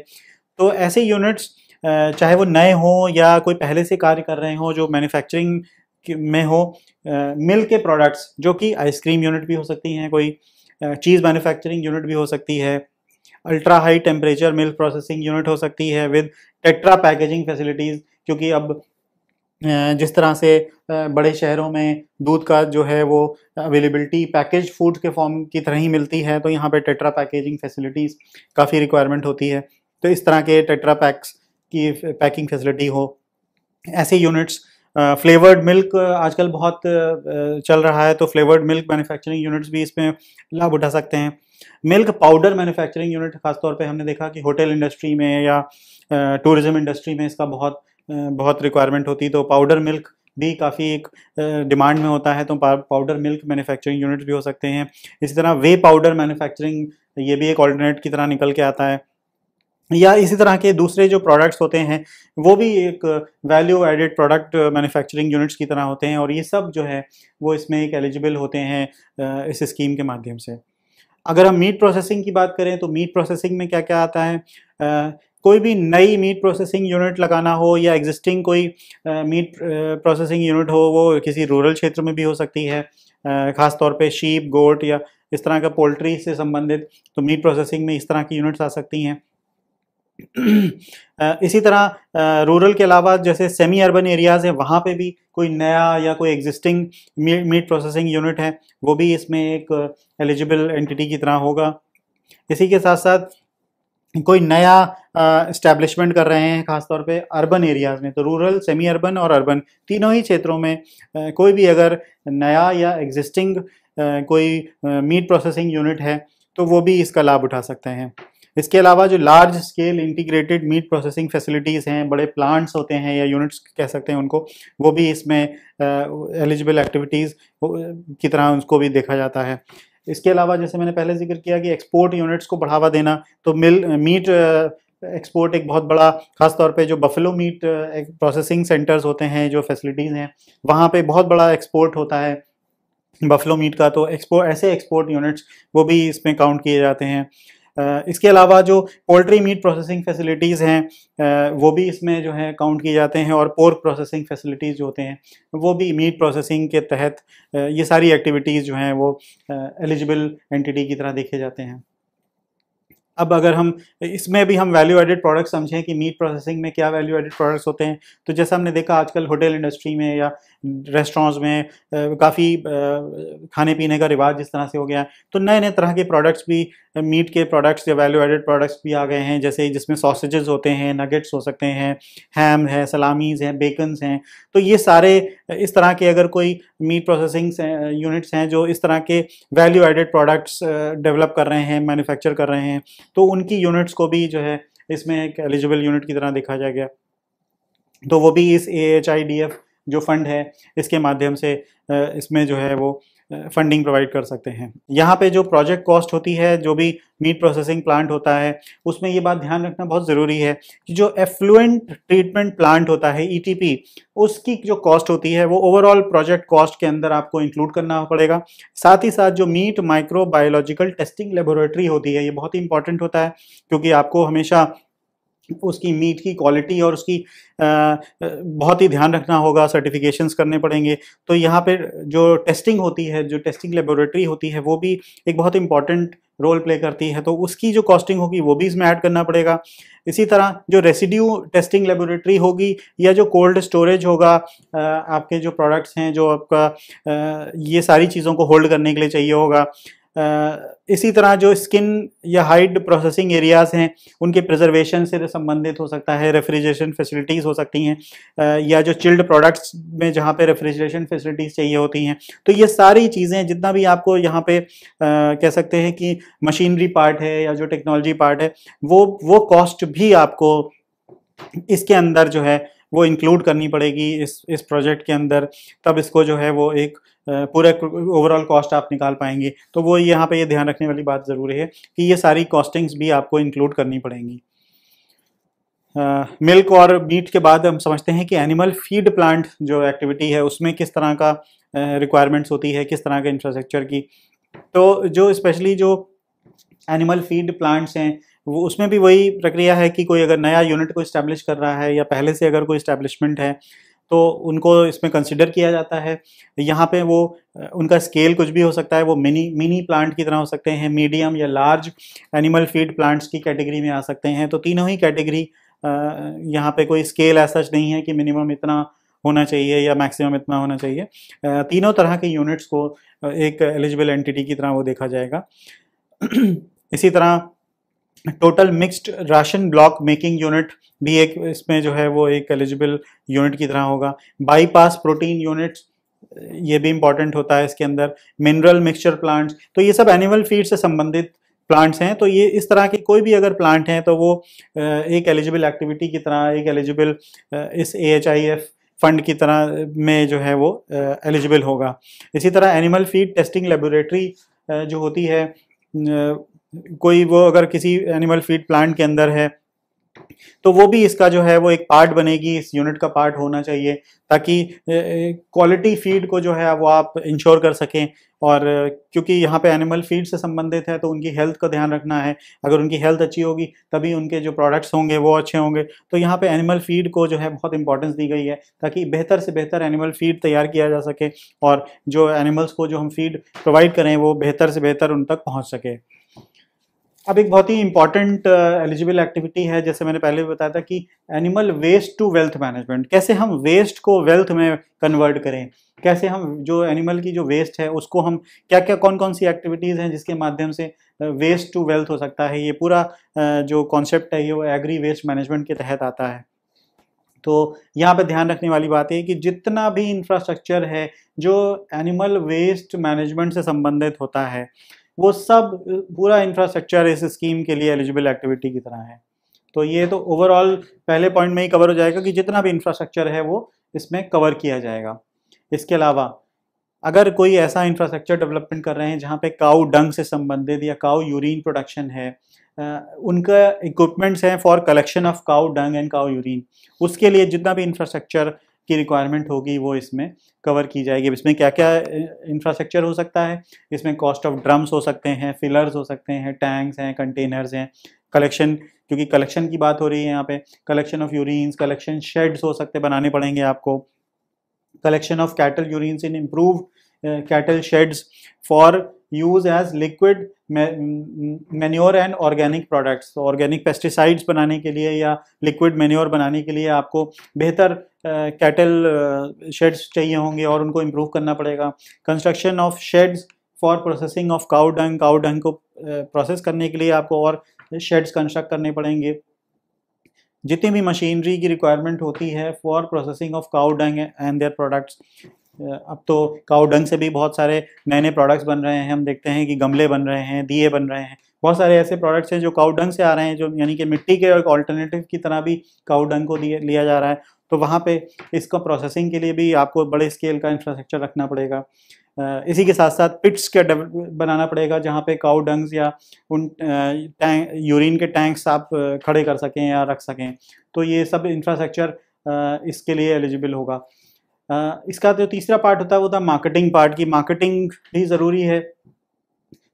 तो ऐसे यूनिट्स चाहे वो नए हों या कोई पहले से कार्य कर रहे हों जो मैन्युफैक्चरिंग में हो मिल्क के प्रोडक्ट्स जो कि आइसक्रीम यूनिट भी हो सकती हैं कोई चीज़ मैन्युफैक्चरिंग यूनिट भी हो सकती है ultra high temperature milk processing unit हो सकती है विद टेट्रा पैकेजिंग फैसिलिटीज़ क्योंकि अब जिस तरह से बड़े शहरों में दूध का जो है वो अवेलेबिलिटी पैकेज फूड के फॉर्म की तरह ही मिलती है तो यहाँ पे टेट्रा पैकेजिंग फैसिलिटीज़ काफ़ी रिक्वायरमेंट होती है तो इस तरह के टेट्रा पैक्स की पैकिंग फैसिलिटी हो ऐसे यूनिट्स फ्लेवर्ड मिल्क आजकल बहुत चल रहा है तो फ्लेवर्ड मिल्क मैन्युफैक्चरिंग यूनिट्स भी इसमें लाभ उठा सकते हैं मिल्क पाउडर मैन्युफैक्चरिंग यूनिट खासतौर पे हमने देखा कि होटल इंडस्ट्री में या टूरिज्म इंडस्ट्री में इसका बहुत बहुत रिक्वायरमेंट होती तो पाउडर मिल्क भी काफ़ी एक डिमांड में होता है तो पाउडर मिल्क मैन्युफैक्चरिंग यूनिट्स भी हो सकते हैं इसी तरह वे पाउडर मैन्युफैक्चरिंग ये भी एक ऑल्टरनेट की तरह निकल के आता है या इसी तरह के दूसरे जो प्रोडक्ट्स होते हैं वो भी एक value added product manufacturing units की तरह होते हैं और ये सब जो है वो इसमें एक एलिजिबल होते हैं uh, इस स्कीम के माध्यम से अगर हम मीट प्रोसेसिंग की बात करें तो मीट प्रोसेसिंग में क्या क्या आता है uh, कोई भी नई मीट प्रोसेसिंग यूनिट लगाना हो या एग्जिस्टिंग कोई मीट प्रोसेसिंग यूनिट हो वो किसी रूरल क्षेत्र में भी हो सकती है uh, ख़ासतौर खास तौर पे शीप गोट या इस तरह का पोल्ट्री से संबंधित तो मीट प्रोसेसिंग में इस तरह की यूनिट्स आ सकती हैं इसी तरह रूरल के अलावा जैसे सेमी अर्बन एरियाज़ हैं वहाँ पे भी कोई नया या कोई एग्जिस्टिंग मीट प्रोसेसिंग यूनिट है वो भी इसमें एक एलिजिबल एंटिटी की तरह होगा इसी के साथ साथ कोई नया इस्टेब्लिशमेंट कर रहे हैं खासतौर पे अर्बन एरियाज़ में तो रूरल सेमी अर्बन और अर्बन तीनों ही क्षेत्रों में आ, कोई भी अगर नया या एग्जिस्टिंग कोई मीट प्रोसेसिंग यूनिट है तो वो भी इसका लाभ उठा सकते हैं इसके अलावा जो large scale integrated meat processing facilities हैं बड़े प्लांट्स होते हैं या यूनिट्स कह सकते हैं उनको वो भी इसमें एलिजिबल एक्टिविटीज़ की तरह उसको भी देखा जाता है इसके अलावा जैसे मैंने पहले जिक्र किया कि एक्सपोर्ट यूनिट्स को बढ़ावा देना तो मिल मीट एक्सपोर्ट एक बहुत बड़ा खास तौर पे जो बफेलो मीट प्रोसेसिंग सेंटर्स होते हैं जो फैसिलिटीज़ हैं वहाँ पे बहुत बड़ा एक्सपोर्ट होता है बफेलो मीट का तो एक्सपोर्ट ऐसे एक्सपोर्ट यूनिट्स वो भी इसमें काउंट किए जाते हैं इसके अलावा जो पोल्ट्री मीट प्रोसेसिंग फैसिलिटीज़ हैं वो भी इसमें जो है काउंट किए जाते हैं और पोर्क प्रोसेसिंग फैसिलिटीज़ जो होते हैं वो भी मीट प्रोसेसिंग के तहत ये सारी एक्टिविटीज़ जो हैं वो एलिजिबल एंटिटी की तरह देखे जाते हैं अब अगर हम इसमें भी हम वैल्यू एडेड प्रोडक्ट्स समझें कि मीट प्रोसेसिंग में क्या वैल्यू एडेड प्रोडक्ट्स होते हैं तो जैसा हमने देखा आजकल होटल इंडस्ट्री में या रेस्टोरेंट्स में काफ़ी खाने पीने का रिवाज जिस तरह से हो गया है तो नए नए तरह के प्रोडक्ट्स भी मीट के प्रोडक्ट्स या वैल्यू एडेड प्रोडक्ट्स भी आ गए हैं जैसे जिसमें सॉसेजेस होते हैं नगेट्स हो सकते हैं हैम है सलामीज़ हैं बेकन्स हैं तो ये सारे इस तरह के अगर कोई मीट प्रोसेसिंग यूनिट्स हैं जो इस तरह के वैल्यू एडेड प्रोडक्ट्स डेवलप कर रहे हैं मैन्युफैक्चर कर रहे हैं तो उनकी यूनिट्स को भी जो है इसमें एक एलिजिबल यूनिट की तरह देखा जाएगा तो वो भी इस A H I D F जो फंड है इसके माध्यम से इसमें जो है वो फंडिंग प्रोवाइड कर सकते हैं यहाँ पे जो प्रोजेक्ट कॉस्ट होती है जो भी मीट प्रोसेसिंग प्लांट होता है उसमें ये बात ध्यान रखना बहुत ज़रूरी है कि जो एफ्लुएंट ट्रीटमेंट प्लांट होता है ईटीपी e उसकी जो कॉस्ट होती है वो ओवरऑल प्रोजेक्ट कॉस्ट के अंदर आपको इंक्लूड करना पड़ेगा साथ ही साथ जो मीट माइक्रो टेस्टिंग लेबोरेटरी होती है ये बहुत ही इंपॉर्टेंट होता है क्योंकि आपको हमेशा उसकी मीट की क्वालिटी और उसकी बहुत ही ध्यान रखना होगा सर्टिफिकेशंस करने पड़ेंगे तो यहाँ पर जो टेस्टिंग होती है जो टेस्टिंग लेबोरेटरी होती है वो भी एक बहुत इंपॉर्टेंट रोल प्ले करती है तो उसकी जो कॉस्टिंग होगी वो भी इसमें ऐड करना पड़ेगा इसी तरह जो रेसिड्यू टेस्टिंग लेबोरेटरी होगी या जो कोल्ड स्टोरेज होगा आपके जो प्रोडक्ट्स हैं जो आपका ये सारी चीज़ों को होल्ड करने के लिए चाहिए होगा इसी तरह जो स्किन या हाइड प्रोसेसिंग एरियाज़ हैं उनके प्रिजर्वेशन से संबंधित हो सकता है रेफ्रिजरेशन फैसिलिटीज़ हो सकती हैं या जो चिल्ड प्रोडक्ट्स में जहाँ पे रेफ्रिजरेशन फैसिलिटीज़ चाहिए होती हैं तो ये सारी चीज़ें जितना भी आपको यहाँ पे आ, कह सकते हैं कि मशीनरी पार्ट है या जो टेक्नोलॉजी पार्ट है वो वो कॉस्ट भी आपको इसके अंदर जो है वो इंक्लूड करनी पड़ेगी इस इस प्रोजेक्ट के अंदर तब इसको जो है वो एक पूरा ओवरऑल कॉस्ट आप निकाल पाएंगे तो वो यहाँ पे ये ध्यान रखने वाली बात ज़रूरी है कि ये सारी कॉस्टिंग्स भी आपको इंक्लूड करनी पड़ेंगी मिल्क और मीट के बाद हम समझते हैं कि एनिमल फीड प्लांट जो एक्टिविटी है उसमें किस तरह का रिक्वायरमेंट्स होती है किस तरह के इंफ्रास्ट्रक्चर की तो जो स्पेशली जो एनिमल फीड प्लांट्स हैं वो उसमें भी वही प्रक्रिया है कि कोई अगर नया यूनिट को इस्टेब्लिश कर रहा है या पहले से अगर कोई इस्टेब्लिशमेंट है तो उनको इसमें कंसिडर किया जाता है यहाँ पे वो उनका स्केल कुछ भी हो सकता है वो मिनी मिनी प्लांट की तरह हो सकते हैं मीडियम या लार्ज एनिमल फीड प्लांट्स की कैटेगरी में आ सकते हैं तो तीनों ही कैटेगरी यहाँ पे कोई स्केल ऐसा नहीं है कि मिनिमम इतना होना चाहिए या मैक्सिमम इतना होना चाहिए तीनों तरह के यूनिट्स को एक एलिजिबल एंटिटी की तरह वो देखा जाएगा इसी तरह total mixed ration block making unit भी एक इसमें जो है वो एक एलिजिबल यूनिट की तरह होगा बाईपास प्रोटीन यूनिट्स ये भी इंपॉर्टेंट होता है इसके अंदर मिनरल मिक्सचर प्लांट्स तो ये सब एनिमल फीड से संबंधित प्लांट्स हैं तो ये इस तरह के कोई भी अगर प्लांट हैं तो वो एक एलिजिबल एक्टिविटी की तरह एक एलिजिबल इस ए फंड की तरह में जो है वो एलिजिबल होगा इसी तरह एनिमल फीड टेस्टिंग लेबोरेटरी जो होती है कोई वो अगर किसी एनिमल फीड प्लांट के अंदर है तो वो भी इसका जो है वो एक पार्ट बनेगी इस यूनिट का पार्ट होना चाहिए ताकि क्वालिटी फीड को जो है वो आप इंश्योर कर सकें और क्योंकि यहाँ पे एनिमल फीड से संबंधित है तो उनकी हेल्थ का ध्यान रखना है अगर उनकी हेल्थ अच्छी होगी तभी उनके जो प्रोडक्ट्स होंगे वो अच्छे होंगे तो यहाँ पे एनिमल फीड को जो है बहुत इंपॉर्टेंस दी गई है ताकि बेहतर से बेहतर एनिमल फीड तैयार किया जा सके और जो एनिमल्स को जो हम फीड प्रोवाइड करें वो बेहतर से बेहतर उन तक पहुँच सके अब एक बहुत ही इंपॉर्टेंट एलिजिबल एक्टिविटी है जैसे मैंने पहले भी बताया था कि animal waste to wealth management कैसे हम वेस्ट को वेल्थ में कन्वर्ट करें कैसे हम जो एनिमल की जो वेस्ट है उसको हम क्या क्या कौन कौन सी एक्टिविटीज़ हैं जिसके माध्यम से वेस्ट टू वेल्थ हो सकता है ये पूरा uh, जो कॉन्सेप्ट है ये वो एग्री वेस्ट मैनेजमेंट के तहत आता है तो यहाँ पे ध्यान रखने वाली बात है कि जितना भी इंफ्रास्ट्रक्चर है जो एनिमल वेस्ट मैनेजमेंट से संबंधित होता है वो सब पूरा इंफ्रास्ट्रक्चर इस स्कीम के लिए एलिजिबल एक्टिविटी की तरह है तो ये तो ओवरऑल पहले पॉइंट में ही कवर हो जाएगा कि जितना भी इंफ्रास्ट्रक्चर है वो इसमें कवर किया जाएगा इसके अलावा अगर कोई ऐसा इंफ्रास्ट्रक्चर डेवलपमेंट कर रहे हैं जहाँ पे काऊ डंग से संबंधित या काऊ यूरिन प्रोडक्शन है उनका इक्विपमेंट्स हैं for collection of cow dung and cow urine उसके लिए जितना भी इंफ्रास्ट्रक्चर की रिक्वायरमेंट होगी वो इसमें कवर की जाएगी इसमें क्या क्या इंफ्रास्ट्रक्चर हो सकता है इसमें कॉस्ट ऑफ ड्रम्स हो सकते हैं फिलर्स हो सकते हैं टैंक्स हैं कंटेनर्स हैं कलेक्शन क्योंकि कलेक्शन की बात हो रही है यहाँ पे collection of urines collection sheds हो सकते बनाने पड़ेंगे आपको collection of cattle urines in improve cattle sheds for use as liquid manure and organic products तो ऑर्गेनिक पेस्टिसाइड्स बनाने के लिए या लिक्विड मेन्योर बनाने के लिए आपको बेहतर कैटल शेड्स चाहिए होंगे और उनको इम्प्रूव करना पड़ेगा construction of sheds for processing of cow dung cow dung को प्रोसेस करने के लिए आपको और शेड्स कंस्ट्रक्ट करने पड़ेंगे जितनी भी मशीनरी की रिक्वायरमेंट होती है for processing of cow dung and their products अब तो काउडंग से भी बहुत सारे नए नए प्रोडक्ट्स बन रहे हैं हम देखते हैं कि गमले बन रहे हैं दिए बन रहे हैं बहुत सारे ऐसे प्रोडक्ट्स हैं जो काउडंग से आ रहे हैं जो यानी कि मिट्टी के और ऑल्टरनेटिव की तरह भी काउडंग को दिया लिया जा रहा है तो वहाँ पे इसका प्रोसेसिंग के लिए भी आपको बड़े स्केल का इंफ्रास्ट्रक्चर रखना पड़ेगा इसी के साथ साथ पिट्स का बनाना पड़ेगा जहाँ पे काउ डंग्स या उन टैंक यूरिन के टैंक्स आप खड़े कर सकें या रख सकें तो ये सब इंफ्रास्ट्रक्चर इसके लिए एलिजिबल होगा इसका जो तीसरा पार्ट होता है वो था मार्केटिंग पार्ट की मार्केटिंग भी ज़रूरी है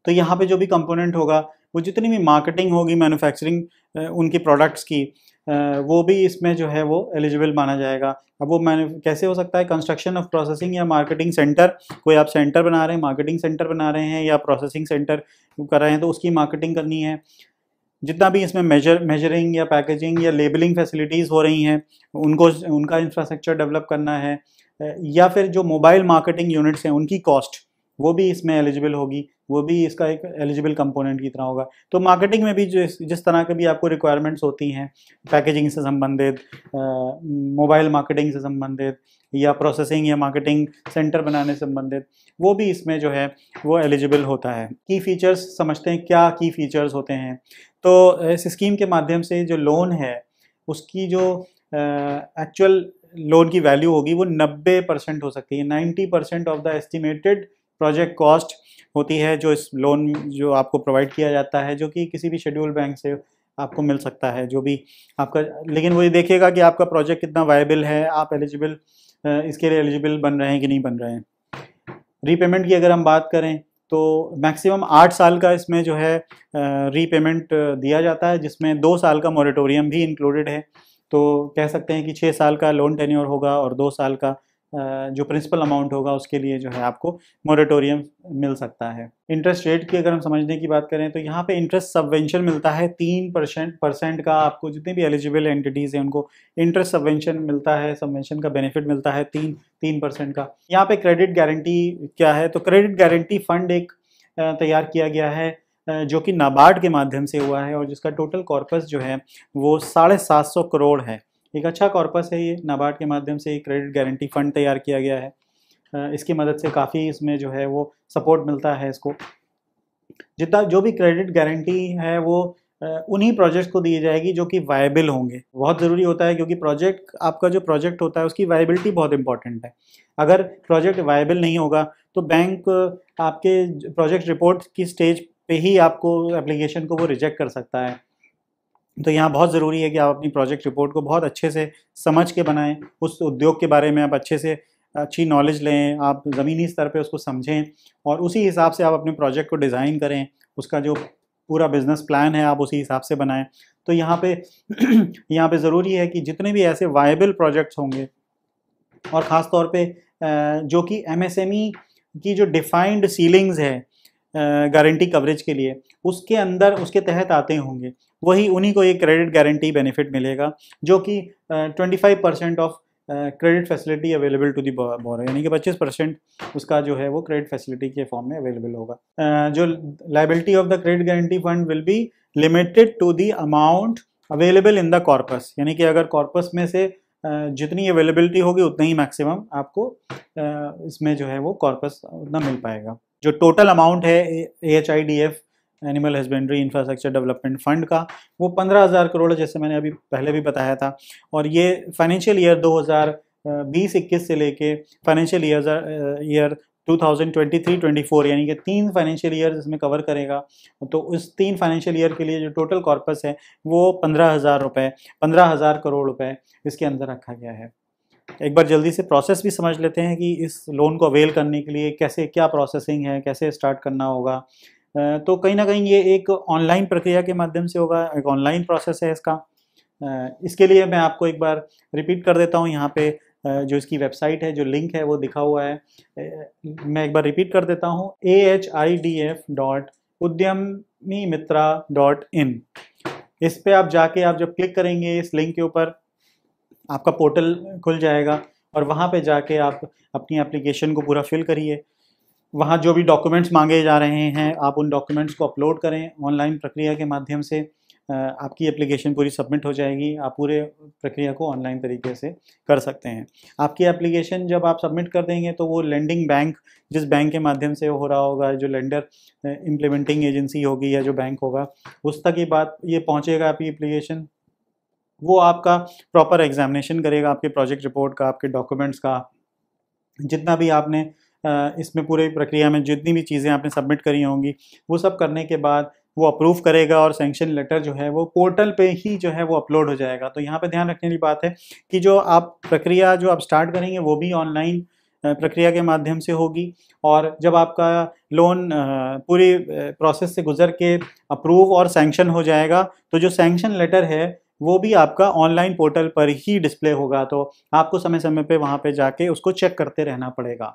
तो यहाँ पे जो भी कंपोनेंट होगा वो जितनी भी मार्केटिंग होगी मैन्युफैक्चरिंग उनकी प्रोडक्ट्स की वो भी इसमें जो है वो एलिजिबल माना जाएगा अब वो मैंने कैसे हो सकता है कंस्ट्रक्शन ऑफ प्रोसेसिंग या मार्केटिंग सेंटर कोई आप सेंटर बना रहे हैं मार्केटिंग सेंटर बना रहे हैं या प्रोसेसिंग सेंटर कर रहे हैं तो उसकी मार्केटिंग करनी है जितना भी इसमें मेजर मेजरिंग या पैकेजिंग या लेबलिंग फैसिलिटीज़ हो रही हैं उनको उनका इंफ्रास्ट्रक्चर डेवलप करना है या फिर जो मोबाइल मार्केटिंग यूनिट्स हैं उनकी कॉस्ट वो भी इसमें एलिजिबल होगी वो भी इसका एक एलिजिबल कंपोनेंट की तरह होगा तो मार्केटिंग में भी जो जिस तरह के भी आपको रिक्वायरमेंट्स होती हैं पैकेजिंग से संबंधित मोबाइल मार्केटिंग से संबंधित या प्रोसेसिंग या मार्केटिंग सेंटर बनाने से संबंधित वो भी इसमें जो है वो एलिजिबल होता है की फीचर्स समझते हैं क्या की फीचर्स होते हैं तो इस स्कीम के माध्यम से जो लोन है उसकी जो एक्चुअल लोन की वैल्यू होगी वो 90 परसेंट हो सकती है 90 percent of the estimated project cost होती है जो इस लोन जो आपको प्रोवाइड किया जाता है जो कि किसी भी शेड्यूल बैंक से आपको मिल सकता है जो भी आपका लेकिन ये देखिएगा कि आपका प्रोजेक्ट कितना वायबल है आप एलिजिबल इसके लिए एलिजिबल बन रहे हैं कि नहीं बन रहे हैं रीपेमेंट की अगर हम बात करें तो मैक्सिमम आठ साल का इसमें जो है रीपेमेंट दिया जाता है जिसमें दो साल का मॉरेटोरियम भी इंक्लूडेड है तो कह सकते हैं कि छः साल का लोन टेन्योर होगा और दो साल का जो प्रिंसिपल अमाउंट होगा उसके लिए जो है आपको मोरेटोरियम मिल सकता है इंटरेस्ट रेट की अगर हम समझने की बात करें तो यहाँ पे इंटरेस्ट सबवेंशन मिलता है तीन परसेंट परसेंट का आपको जितने भी एलिजिबल एंटिटीज़ हैं उनको इंटरेस्ट सबवेंशन मिलता है सबवेंशन का बेनिफिट मिलता है तीन तीन परसेंट का यहाँ पे क्रेडिट गारंटी क्या है तो क्रेडिट गारंटी फंड एक तैयार किया गया है जो कि नाबार्ड के माध्यम से हुआ है और जिसका टोटल कॉर्पस जो है वो साढ़े सात सौ करोड़ है एक अच्छा कॉर्पस है ये नाबार्ड के माध्यम से क्रेडिट गारंटी फंड तैयार किया गया है इसकी मदद से काफ़ी इसमें जो है वो सपोर्ट मिलता है इसको जितना जो भी क्रेडिट गारंटी है वो उन्हीं प्रोजेक्ट्स को दी जाएगी जो कि वायबल होंगे बहुत ज़रूरी होता है क्योंकि प्रोजेक्ट आपका जो प्रोजेक्ट होता है उसकी वायबिलिटी बहुत इंपॉर्टेंट है अगर प्रोजेक्ट वायबल नहीं होगा तो बैंक आपके प्रोजेक्ट रिपोर्ट की स्टेज पे ही आपको एप्लीकेशन को वो रिजेक्ट कर सकता है तो यहाँ बहुत ज़रूरी है कि आप अपनी प्रोजेक्ट रिपोर्ट को बहुत अच्छे से समझ के बनाएं उस उद्योग के बारे में आप अच्छे से अच्छी नॉलेज लें आप ज़मीनी स्तर पे उसको समझें और उसी हिसाब से आप अपने प्रोजेक्ट को डिज़ाइन करें उसका जो पूरा बिज़नेस प्लान है आप उसी हिसाब से बनाएं तो यहाँ पे यहाँ पे ज़रूरी है कि जितने भी ऐसे वायबल प्रोजेक्ट्स होंगे और ख़ास तौर पे जो कि एम e की जो डिफाइंड सीलिंग्स है गारंटी कवरेज के लिए उसके अंदर उसके तहत आते होंगे वही उन्हीं को ये क्रेडिट गारंटी बेनिफिट मिलेगा जो कि twenty five percent of credit facility available to the borrower यानी कि 25 परसेंट उसका जो है वो क्रेडिट फैसिलिटी के फॉर्म में अवेलेबल होगा uh, जो liability of the credit guarantee fund will be limited to the amount available in the corpus यानी कि अगर कॉर्पस में से जितनी अवेलेबिलिटी होगी उतना ही मैक्सिमम आपको इसमें जो है वो कॉर्पस उतना मिल पाएगा जो टोटल अमाउंट है A H I D F animal husbandry infrastructure development fund का वो पंद्रह हज़ार करोड़ जैसे मैंने अभी पहले भी बताया था और ये फाइनेंशियल ईयर दो हज़ार बीस इक्कीस से लेके फाइनेंशियल ईयर ईयर 2023-24 यानी कि तीन फाइनेंशियल ईयर इसमें कवर करेगा तो उस तीन फाइनेंशियल ईयर के लिए जो टोटल कॉर्पस है वो पंद्रह हज़ार रुपये पंद्रह हज़ार करोड़ रुपए इसके अंदर रखा गया है एक बार जल्दी से प्रोसेस भी समझ लेते हैं कि इस लोन को अवेल करने के लिए कैसे क्या प्रोसेसिंग है कैसे स्टार्ट करना होगा तो कहीं ना कहीं ये एक ऑनलाइन प्रक्रिया के माध्यम से होगा एक ऑनलाइन प्रोसेस है इसका इसके लिए मैं आपको एक बार रिपीट कर देता हूँ यहाँ पे जो इसकी वेबसाइट है जो लिंक है वो दिखा हुआ है मैं एक बार रिपीट कर देता हूँ A H I D F dot Udyami Mitra dot in इस पर आप जाके आप जब क्लिक करेंगे इस लिंक के ऊपर आपका पोर्टल खुल जाएगा और वहाँ पे जाके आप अपनी एप्लीकेशन को पूरा फिल करिए वहाँ जो भी डॉक्यूमेंट्स मांगे जा रहे हैं आप उन डॉक्यूमेंट्स को अपलोड करें ऑनलाइन प्रक्रिया के माध्यम से आपकी एप्लीकेशन पूरी सबमिट हो जाएगी आप पूरे प्रक्रिया को ऑनलाइन तरीके से कर सकते हैं आपकी एप्लीकेशन जब आप सबमिट कर देंगे तो वो लैंडिंग बैंक जिस बैंक के माध्यम से हो रहा होगा जो लेंडर इम्प्लीमेंटिंग एजेंसी होगी या जो बैंक होगा उस तक ये बात ये पहुँचेगा आपकी एप्लीकेशन वो आपका प्रॉपर एग्जामिनेशन करेगा आपके प्रोजेक्ट रिपोर्ट का आपके डॉक्यूमेंट्स का जितना भी आपने इसमें पूरे प्रक्रिया में जितनी भी चीज़ें आपने सबमिट करी होंगी वो सब करने के बाद वो अप्रूव करेगा और सेंक्शन लेटर जो है वो पोर्टल पे ही जो है वो अपलोड हो जाएगा तो यहाँ पे ध्यान रखने की बात है कि जो आप प्रक्रिया जो आप स्टार्ट करेंगे वो भी ऑनलाइन प्रक्रिया के माध्यम से होगी और जब आपका लोन पूरी प्रोसेस से गुजर के अप्रूव और सैंक्शन हो जाएगा तो जो सैंक्शन लेटर है वो भी आपका ऑनलाइन पोर्टल पर ही डिस्प्ले होगा तो आपको समय समय पे वहाँ पे जाके उसको चेक करते रहना पड़ेगा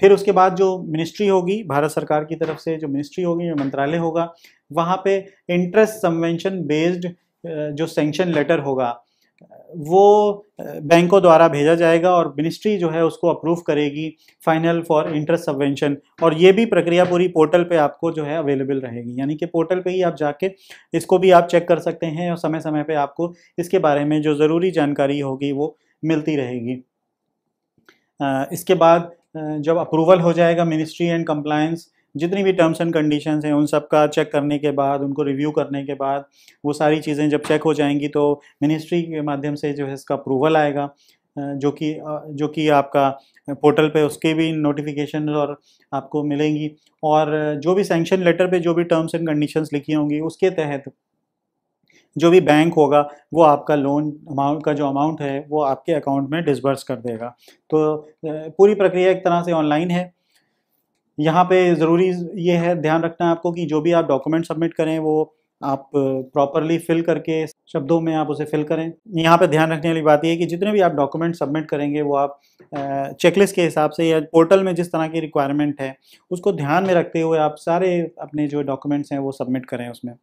फिर उसके बाद जो मिनिस्ट्री होगी भारत सरकार की तरफ से जो मिनिस्ट्री होगी जो मंत्रालय होगा वहाँ पे इंटरेस्ट सबवेंशन बेस्ड जो सेंक्शन लेटर होगा वो बैंकों द्वारा भेजा जाएगा और मिनिस्ट्री जो है उसको अप्रूव करेगी फाइनल फॉर इंटरेस्ट सबवेंशन और ये भी प्रक्रिया पूरी पोर्टल पे आपको जो है अवेलेबल रहेगी यानी कि पोर्टल पे ही आप जाके इसको भी आप चेक कर सकते हैं और समय समय पे आपको इसके बारे में जो ज़रूरी जानकारी होगी वो मिलती रहेगी इसके बाद जब अप्रूवल हो जाएगा मिनिस्ट्री एंड कंप्लायंस जितनी भी टर्म्स एंड कंडीशन हैं उन सब का चेक करने के बाद उनको रिव्यू करने के बाद वो सारी चीज़ें जब चेक हो जाएंगी तो मिनिस्ट्री के माध्यम से जो है इसका अप्रूवल आएगा जो कि जो कि आपका पोर्टल पे उसके भी नोटिफिकेशन और आपको मिलेंगी और जो भी सेंक्शन लेटर पे जो भी टर्म्स एंड कंडीशंस लिखी होंगी उसके तहत जो भी बैंक होगा वो आपका लोन अमाउंट का जो अमाउंट है वो आपके अकाउंट में डिसबर्स कर देगा तो पूरी प्रक्रिया एक तरह से ऑनलाइन है यहाँ पे ज़रूरी ये है ध्यान रखना है आपको कि जो भी आप डॉक्यूमेंट सबमिट करें वो आप प्रॉपरली फिल करके शब्दों में आप उसे फिल करें यहाँ पे ध्यान रखने वाली बात यह है कि जितने भी आप डॉक्यूमेंट सबमिट करेंगे वो आप चेकलिस्ट के हिसाब से या पोर्टल में जिस तरह की रिक्वायरमेंट है उसको ध्यान में रखते हुए आप सारे अपने जो डॉक्यूमेंट्स हैं वो सबमिट करें उसमें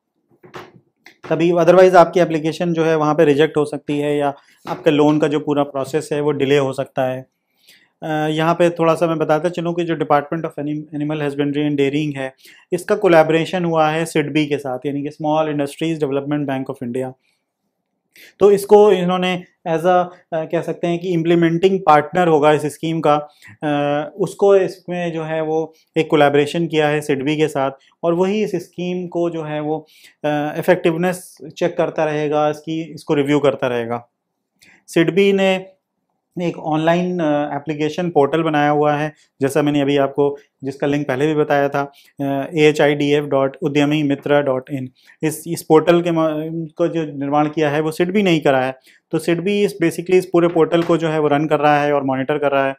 तभी अदरवाइज़ आपकी एप्लीकेशन जो है वहाँ पर रिजेक्ट हो सकती है या आपके लोन का जो पूरा प्रोसेस है वो डिले हो सकता है यहाँ पे थोड़ा सा मैं बताता चलूँ कि जो department of animal husbandry and dairying है इसका कोलेब्रेशन हुआ है सिडबी के साथ यानी कि small industries development bank of India तो इसको इन्होंने एज अ कह सकते हैं कि इम्प्लीमेंटिंग पार्टनर होगा इस स्कीम का आ, उसको इसमें जो है वो एक कोलैबोरेशन किया है सिडबी के साथ और वही इस स्कीम को जो है वो इफ़ेक्टिवनेस चेक करता रहेगा इसकी इसको रिव्यू करता रहेगा सिडबी ने ने एक ऑनलाइन एप्लीकेशन पोर्टल बनाया हुआ है जैसा मैंने अभी आपको जिसका लिंक पहले भी बताया था A H I D F dot Udyami Mitra dot in इस इस पोर्टल के को जो निर्माण किया है वो सिड भी नहीं करा है तो सिड भी इस बेसिकली इस पूरे पोर्टल को जो है वो रन कर रहा है और मॉनिटर कर रहा है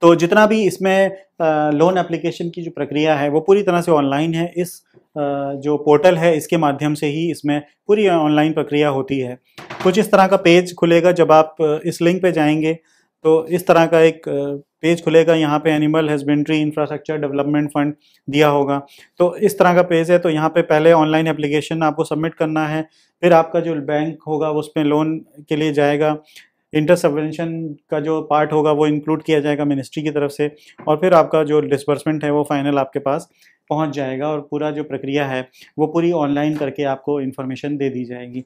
तो जितना भी इसमें लोन uh, एप्लीकेशन की जो प्रक्रिया है वो पूरी तरह से ऑनलाइन है इस जो पोर्टल है इसके माध्यम से ही इसमें पूरी ऑनलाइन प्रक्रिया होती है कुछ इस तरह का पेज खुलेगा जब आप इस लिंक पे जाएंगे तो इस तरह का एक पेज खुलेगा यहाँ पे animal husbandry infrastructure development fund दिया होगा तो इस तरह का पेज है तो यहाँ पे पहले ऑनलाइन एप्लीकेशन आपको सबमिट करना है फिर आपका जो बैंक होगा उस पर लोन के लिए जाएगा इंटर सबवेंशन का जो पार्ट होगा वो इंक्लूड किया जाएगा मिनिस्ट्री की तरफ से और फिर आपका जो डिसबर्समेंट है वो फाइनल आपके पास पहुंच जाएगा और पूरा जो प्रक्रिया है वो पूरी ऑनलाइन करके आपको इन्फॉर्मेशन दे दी जाएगी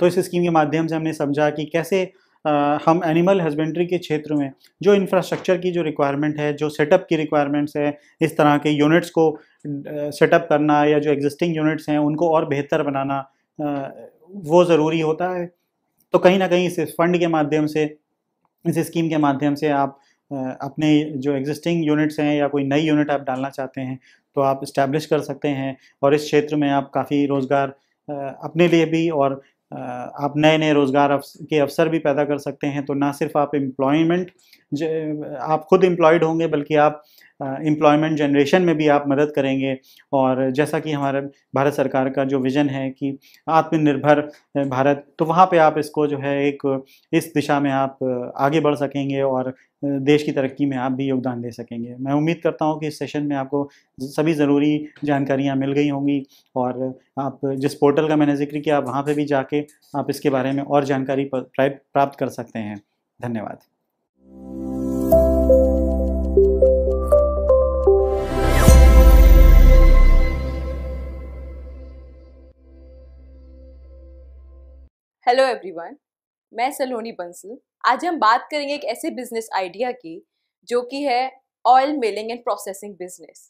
तो इस स्कीम के माध्यम से हमने समझा कि कैसे आ, हम एनिमल हस्बेंड्री के क्षेत्र में जो इंफ्रास्ट्रक्चर की जो रिक्वायरमेंट है जो सेटअप की रिक्वायरमेंट्स है इस तरह के यूनिट्स को सेटअप करना या जो एग्जिस्टिंग यूनिट्स हैं उनको और बेहतर बनाना आ, वो ज़रूरी होता है तो कहीं ना कहीं इस फंड के माध्यम से इस स्कीम के माध्यम से आप अपने जो एग्जिस्टिंग यूनिट्स हैं या कोई नई यूनिट आप डालना चाहते हैं तो आप इस्टेब्लिश कर सकते हैं और इस क्षेत्र में आप काफ़ी रोज़गार अपने लिए भी और आप नए नए रोज़गार के अवसर भी पैदा कर सकते हैं तो ना सिर्फ आप एम्प्लॉयमेंट आप खुद एम्प्लॉयड होंगे बल्कि आप एम्प्लॉयमेंट जनरेशन में भी आप मदद करेंगे और जैसा कि हमारे भारत सरकार का जो विज़न है कि आत्मनिर्भर भारत तो वहाँ पे आप इसको जो है एक इस दिशा में आप आगे बढ़ सकेंगे और देश की तरक्की में आप भी योगदान दे सकेंगे मैं उम्मीद करता हूँ कि इस सेशन में आपको सभी ज़रूरी जानकारियाँ मिल गई होंगी और आप जिस पोर्टल का मैंने जिक्र किया वहाँ पर भी जाके आप इसके बारे में और जानकारी प्राप्त कर सकते हैं धन्यवाद हेलो एवरीवन मैं सलोनी बंसल आज हम बात करेंगे एक ऐसे बिजनेस आइडिया की जो कि है oil milling and processing business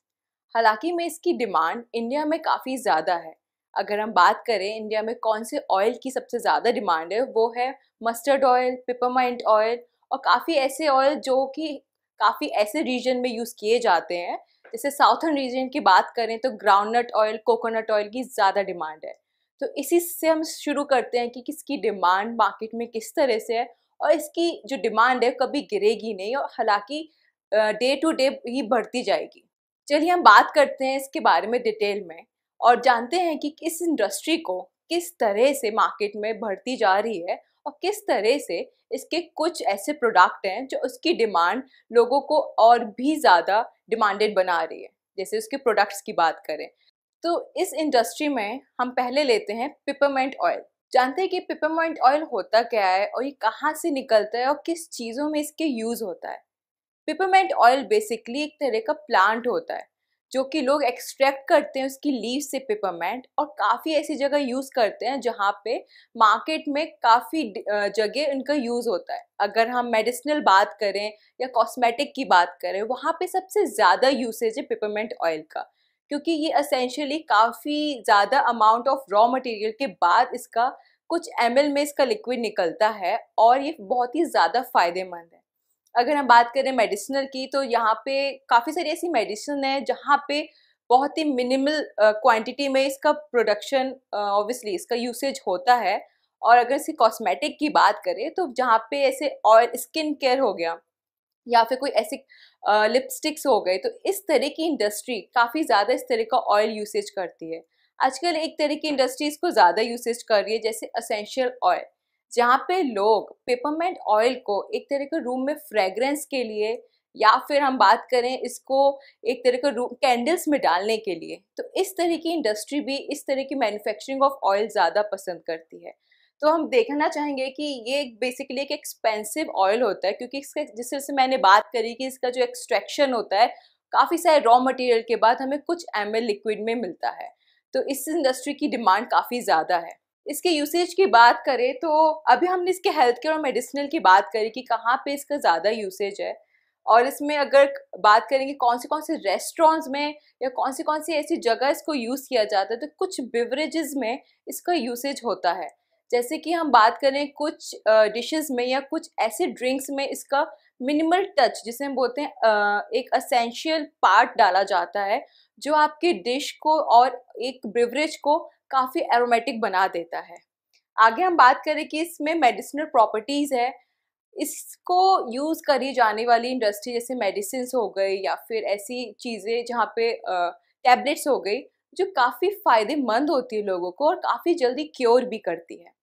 हालांकि में इसकी डिमांड इंडिया में काफ़ी ज़्यादा है अगर हम बात करें इंडिया में कौन से ऑयल की सबसे ज़्यादा डिमांड है वो है मस्टर्ड ऑयल पिपरमाइंट ऑयल और काफ़ी ऐसे ऑयल जो कि काफ़ी ऐसे रीजन में यूज़ किए जाते हैं जैसे साउथर्न रीजन की बात करें तो ग्राउंडनट ऑयल कोकोनट ऑयल की ज़्यादा डिमांड है तो इसी से हम शुरू करते हैं कि किसकी डिमांड मार्केट में किस तरह से है और इसकी जो डिमांड है कभी गिरेगी नहीं और हालांकि डे टू डे ही बढ़ती जाएगी चलिए हम बात करते हैं इसके बारे में डिटेल में और जानते हैं कि किस इंडस्ट्री को किस तरह से मार्केट में बढ़ती जा रही है और किस तरह से इसके कुछ ऐसे प्रोडक्ट हैं जो उसकी डिमांड लोगों को और भी ज़्यादा डिमांडेड बना रही है जैसे उसके प्रोडक्ट्स की बात करें तो इस इंडस्ट्री में हम पहले लेते हैं पिपरमेंट ऑयल जानते हैं कि पिपरमेंट ऑयल होता क्या है और ये कहाँ से निकलता है और किस चीज़ों में इसके यूज़ होता है पिपरमेंट ऑयल बेसिकली एक तरह का प्लांट होता है जो कि लोग एक्सट्रैक्ट करते हैं उसकी लीव से पिपरमेंट और काफ़ी ऐसी जगह यूज़ करते हैं जहाँ पे मार्केट में काफ़ी जगह इनका यूज़ होता है अगर हम मेडिसिनल बात करें या कॉस्मेटिक की बात करें वहाँ पे सबसे ज़्यादा यूसेज है पिपरमेंट ऑयल का क्योंकि ये असेंशली काफ़ी ज़्यादा अमाउंट ऑफ रॉ मटेरियल के बाद इसका कुछ एम में इसका लिक्विड निकलता है और ये बहुत ही ज़्यादा फ़ायदेमंद है अगर हम बात करें मेडिसिनल की तो यहाँ पे काफ़ी सारी ऐसी मेडिसिन है जहाँ पे बहुत ही मिनिमल क्वांटिटी में इसका प्रोडक्शन ऑब्वियसली इसका यूसेज होता है और अगर इसकी कॉस्मेटिक की बात करें तो जहाँ पे ऐसे ऑयल स्किन केयर हो गया या फिर कोई ऐसे लिपस्टिक्स हो गए तो इस तरह की इंडस्ट्री काफ़ी ज़्यादा इस तरह का ऑयल यूसेज करती है आजकल एक तरह की इंडस्ट्री इसको ज़्यादा यूसेज कर रही है जैसे असेंशियल ऑयल जहाँ पे लोग पेपरमेंट ऑयल को एक तरह के रूम में फ्रेगरेंस के लिए या फिर हम बात करें इसको एक तरह का रूम कैंडल्स में डालने के लिए तो इस तरह की इंडस्ट्री भी इस तरह की मैन्युफैक्चरिंग ऑफ ऑयल ज़्यादा पसंद करती है तो हम देखना चाहेंगे कि ये बेसिकली एक एक्सपेंसिव ऑयल होता है क्योंकि इसका जिस तरह से मैंने बात करी कि इसका जो एक्सट्रैक्शन होता है काफ़ी सारे रॉ मटेरियल के बाद हमें कुछ एम लिक्विड में मिलता है तो इस इंडस्ट्री की डिमांड काफ़ी ज़्यादा है इसके यूसेज की बात करें तो अभी हमने इसके हेल्थ केयर और मेडिसिनल की बात करी कि कहाँ पे इसका ज़्यादा यूसेज है और इसमें अगर बात करेंगे कौन से कौन से रेस्टोरेंट्स में या कौन सी कौन सी ऐसी जगह इसको यूज़ किया जाता है तो कुछ बिवरेजेस में इसका यूसेज होता है जैसे कि हम बात करें कुछ डिशेस में या कुछ ऐसे ड्रिंक्स में इसका मिनिमल टच जिसे हम बोलते हैं एक असेंशियल पार्ट डाला जाता है जो आपके डिश को और एक ब्रिवरेज को काफ़ी एरोमेटिक बना देता है आगे हम बात करें कि इसमें मेडिसिनल प्रॉपर्टीज़ है इसको यूज़ करी जाने वाली इंडस्ट्री जैसे मेडिसिन हो गई या फिर ऐसी चीज़ें जहाँ पे टैबलेट्स हो गई जो काफ़ी फ़ायदेमंद होती है लोगों को और काफ़ी जल्दी क्योर भी करती है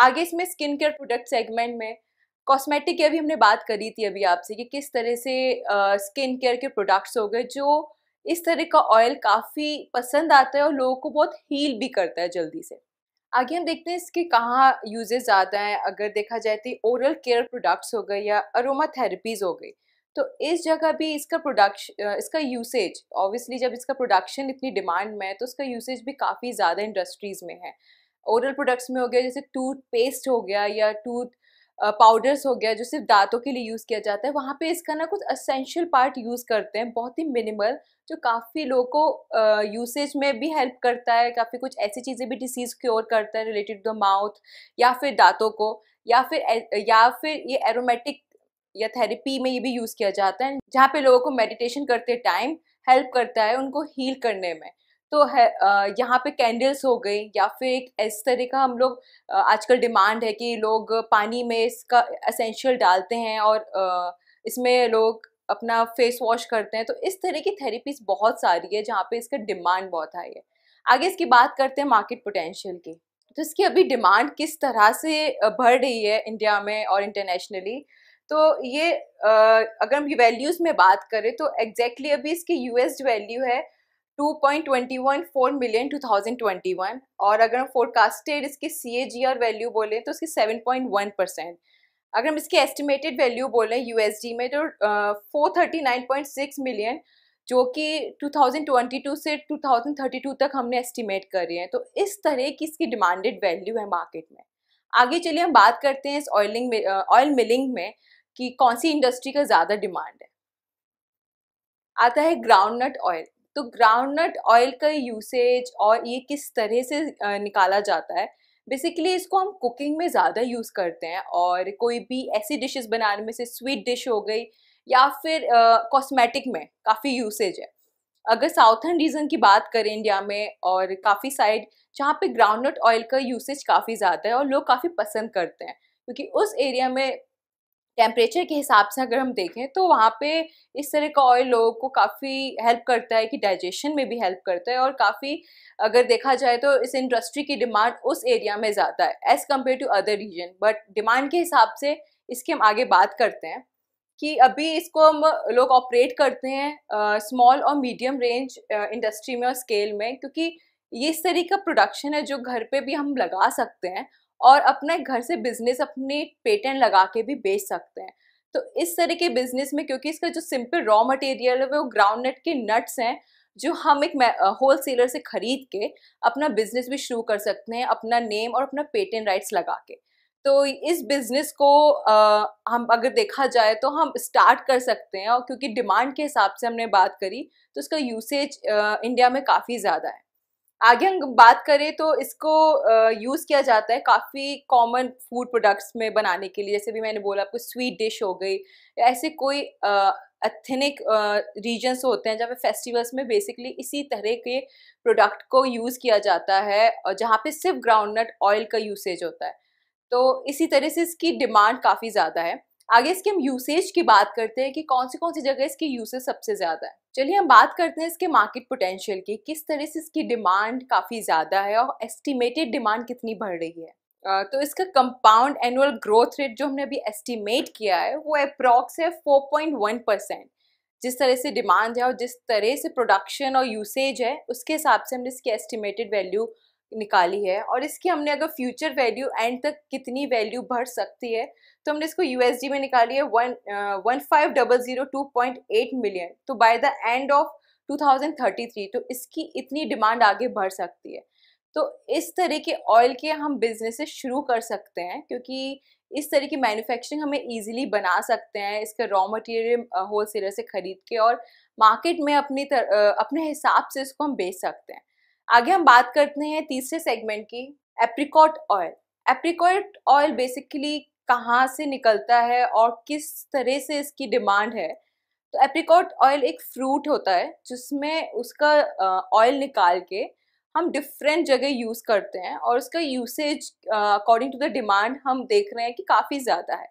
आगे इसमें स्किन केयर प्रोडक्ट सेगमेंट में कॉस्मेटिक की अभी हमने बात करी थी अभी आपसे कि किस तरह से स्किन केयर के प्रोडक्ट्स हो गए जो इस तरह का ऑयल काफ़ी पसंद आता है और लोगों को बहुत हील भी करता है जल्दी से आगे हम देखते हैं इसके कहाँ यूजेज ज़्यादा हैं अगर देखा जाए तो ओरल केयर प्रोडक्ट्स हो गए या अरोमा थेरेपीज़ हो गई तो इस जगह भी इसका प्रोडक्शन इसका यूसेज ऑब्वियसली जब इसका प्रोडक्शन इतनी डिमांड में है तो उसका यूसेज भी काफ़ी ज़्यादा इंडस्ट्रीज़ में है ओरल प्रोडक्ट्स में हो गया जैसे टूथ पेस्ट हो गया या टूथ पाउडर्स हो गया जो सिर्फ दांतों के लिए यूज़ किया जाता है वहाँ पे इसका ना कुछ असेंशियल पार्ट यूज़ करते हैं बहुत ही मिनिमल जो काफ़ी लोगों को यूसेज में भी हेल्प करता है काफ़ी कुछ ऐसी चीज़ें भी डिसीज़ क्योर करता है रिलेटेड टू द माउथ या फिर दांतों को या फिर या फिर ये एरोमेटिक या थेरेपी में ये भी यूज़ किया जाता है जहाँ पे लोगों को मेडिटेशन करते टाइम हेल्प करता है उनको हील करने में तो है यहाँ पे कैंडल्स हो गई या फिर एक इस तरह का हम लोग आजकल डिमांड है कि लोग पानी में इसका असेंशियल डालते हैं और इसमें लोग अपना फेस वॉश करते हैं तो इस तरह की थेरेपीज बहुत सारी है जहाँ पे इसका डिमांड बहुत हाई है आगे इसकी बात करते हैं मार्केट पोटेंशियल की तो इसकी अभी डिमांड किस तरह से बढ़ रही है इंडिया में और इंटरनेशनली तो ये अगर हम वैल्यूज़ में बात करें तो एग्जैक्टली exactly अभी इसकी यूएस वैल्यू है 2.214 मिलियन 2021 और अगर हम फोरकास्टेड इसकी सी ए जी वैल्यू बोलें तो उसकी 7.1 परसेंट अगर हम इसकी एस्टिमेटेड वैल्यू बोलें डी में तो four thirty nine point six million जो कि 2022 से 2032 तक हमने एस्टिमेट करी है तो इस तरह की इसकी डिमांडेड वैल्यू है मार्केट में आगे चलिए हम बात करते हैं इस ऑयलिंग ऑयल मिलिंग में कि कौन सी इंडस्ट्री का ज़्यादा डिमांड है आता है ग्राउंड नट ऑयल तो ग्राउंडनट ऑयल का यूसेज और ये किस तरह से निकाला जाता है बेसिकली इसको हम कुकिंग में ज़्यादा यूज़ करते हैं और कोई भी ऐसी डिशेस बनाने में से स्वीट डिश हो गई या फिर कॉस्मेटिक uh, में काफ़ी यूसेज है अगर साउथर्न रीजन की बात करें इंडिया में और काफ़ी साइड जहाँ पे ग्राउंडनट ऑयल का यूसेज काफ़ी ज़्यादा है और लोग काफ़ी पसंद करते हैं क्योंकि उस एरिया में टेम्परेचर के हिसाब से अगर हम देखें तो वहाँ पे इस तरह का ऑयल लोगों को काफ़ी हेल्प करता है कि डाइजेशन में भी हेल्प करता है और काफ़ी अगर देखा जाए तो इस इंडस्ट्री की डिमांड उस एरिया में ज़्यादा है as compare to other region but demand के हिसाब से इसकी हम आगे बात करते हैं कि अभी इसको हम लोग ऑपरेट करते हैं स्मॉल और मीडियम रेंज इंडस्ट्री में और स्केल में क्योंकि ये इस तरीके का प्रोडक्शन है जो घर पे भी हम लगा सकते हैं और अपने घर से बिजनेस अपने पेटेंट लगा के भी बेच सकते हैं तो इस तरह के बिजनेस में क्योंकि इसका जो सिंपल रॉ मटेरियल है वो ग्राउंड नट के नट्स हैं जो हम एक होल सेलर से खरीद के अपना बिजनेस भी शुरू कर सकते हैं अपना नेम और अपना पेटेंट राइट्स लगा के तो इस बिज़नेस को आ, हम अगर देखा जाए तो हम स्टार्ट कर सकते हैं और क्योंकि डिमांड के हिसाब से हमने बात करी तो इसका यूसेज इंडिया में काफ़ी ज़्यादा है आगे हम बात करें तो इसको यूज़ किया जाता है काफ़ी कॉमन फूड प्रोडक्ट्स में बनाने के लिए जैसे भी मैंने बोला आपको स्वीट डिश हो गई ऐसे कोई एथनिक रीजन्स होते हैं जहाँ पे फेस्टिवल्स में बेसिकली इसी तरह के प्रोडक्ट को यूज़ किया जाता है और जहाँ पे सिर्फ ग्राउंड नट ऑयल का यूसेज होता है तो इसी तरह से इसकी डिमांड काफ़ी ज़्यादा है आगे इसके हम यूसेज की बात करते हैं कि कौन सी कौन सी जगह इसकी यूसेज सबसे ज़्यादा है चलिए हम बात करते हैं इसके मार्केट पोटेंशियल की किस तरह से इसकी डिमांड काफ़ी ज़्यादा है और एस्टिमेटेड डिमांड कितनी बढ़ रही है तो इसका कंपाउंड एनुअल ग्रोथ रेट जो हमने अभी एस्टिमेट किया है वो अप्रॉक्स है फोर परसेंट जिस तरह से डिमांड है और जिस तरह से प्रोडक्शन और यूसेज है उसके हिसाब से हमने इसकी एस्टिमेटेड वैल्यू निकाली है और इसकी हमने अगर फ्यूचर वैल्यू एंड तक कितनी वैल्यू बढ़ सकती है तो हमने इसको यूएसडी में निकाली है one one five double zero two point eight million तो by the end of two thousand thirty three तो इसकी इतनी डिमांड आगे बढ़ सकती है तो इस तरह के ऑयल के हम बिजनेसेस शुरू कर सकते हैं क्योंकि इस तरह की मैन्युफैक्चरिंग हमें इजीली बना सकते हैं इसके रॉ मटेरियल होल सेलर से ख़रीद के और मार्केट में अपनी तर, uh, अपने हिसाब से इसको हम बेच सकते हैं आगे हम बात करते हैं तीसरे सेगमेंट की apricot oil apricot oil basically कहाँ से निकलता है और किस तरह से इसकी डिमांड है तो एप्रिकॉट ऑयल एक फ्रूट होता है जिसमें उसका ऑयल निकाल के हम डिफरेंट जगह यूज़ करते हैं और उसका usage according to the demand हम देख रहे हैं कि काफ़ी ज़्यादा है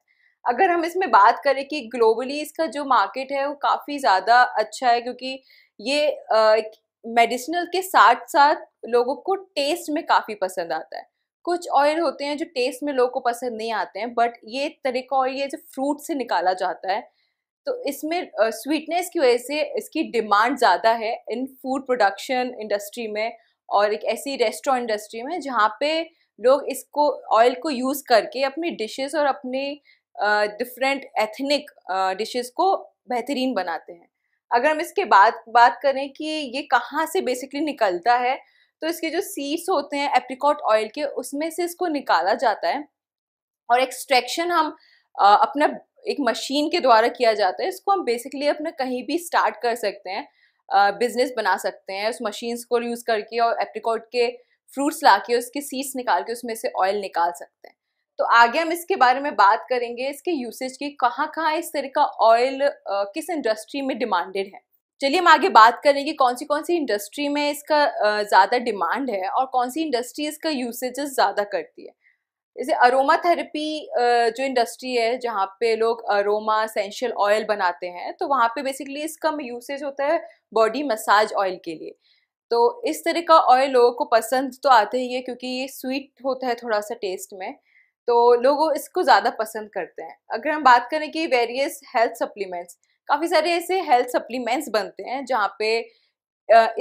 अगर हम इसमें बात करें कि ग्लोबली इसका जो मार्केट है वो काफ़ी ज़्यादा अच्छा है क्योंकि ये uh, एक मेडिसिनल के साथ साथ लोगों को टेस्ट में काफ़ी पसंद आता है कुछ ऑयल होते हैं जो टेस्ट में लोगों को पसंद नहीं आते हैं बट ये तरीका ऑयल ये जो फ्रूट से निकाला जाता है तो इसमें स्वीटनेस की वजह से इसकी डिमांड ज़्यादा है इन फूड प्रोडक्शन इंडस्ट्री में और एक ऐसी रेस्टोरेंट इंडस्ट्री में जहाँ पे लोग इसको ऑयल को यूज़ करके अपनी डिशेस और अपने डिफरेंट एथनिक डिशेस को बेहतरीन बनाते हैं अगर हम इसके बाद बात करें कि ये कहाँ से बेसिकली निकलता है तो इसके जो सीड्स होते हैं एप्रिकॉट ऑयल के उसमें से इसको निकाला जाता है और एक्सट्रैक्शन हम आ, अपना एक मशीन के द्वारा किया जाता है इसको हम बेसिकली अपना कहीं भी स्टार्ट कर सकते हैं बिजनेस बना सकते हैं उस मशीन्स को यूज़ करके और एप्रिकॉट के फ्रूट्स ला के उसके सीड्स निकाल के उसमें से ऑयल निकाल सकते हैं तो आगे हम इसके बारे में बात करेंगे इसके यूसेज की कहाँ कहाँ इस तरह का ऑयल किस इंडस्ट्री में डिमांडेड है चलिए हम आगे बात करेंगे कौन सी कौन सी इंडस्ट्री में इसका ज़्यादा डिमांड है और कौन सी इंडस्ट्री इसका यूसेजेस ज़्यादा करती है जैसे अरोमा थेरेपी जो इंडस्ट्री है जहाँ पे लोग अरोमा असेंशियल ऑयल बनाते हैं तो वहाँ पे बेसिकली इसका यूसेज होता है बॉडी मसाज ऑयल के लिए तो इस तरह का ऑयल लोगों को पसंद तो आते ही है क्योंकि ये स्वीट होता है थोड़ा सा टेस्ट में तो लोग इसको ज़्यादा पसंद करते हैं अगर हम बात करें कि वेरियस हेल्थ सप्लीमेंट्स काफ़ी सारे ऐसे हेल्थ सप्लीमेंट्स बनते हैं जहाँ पे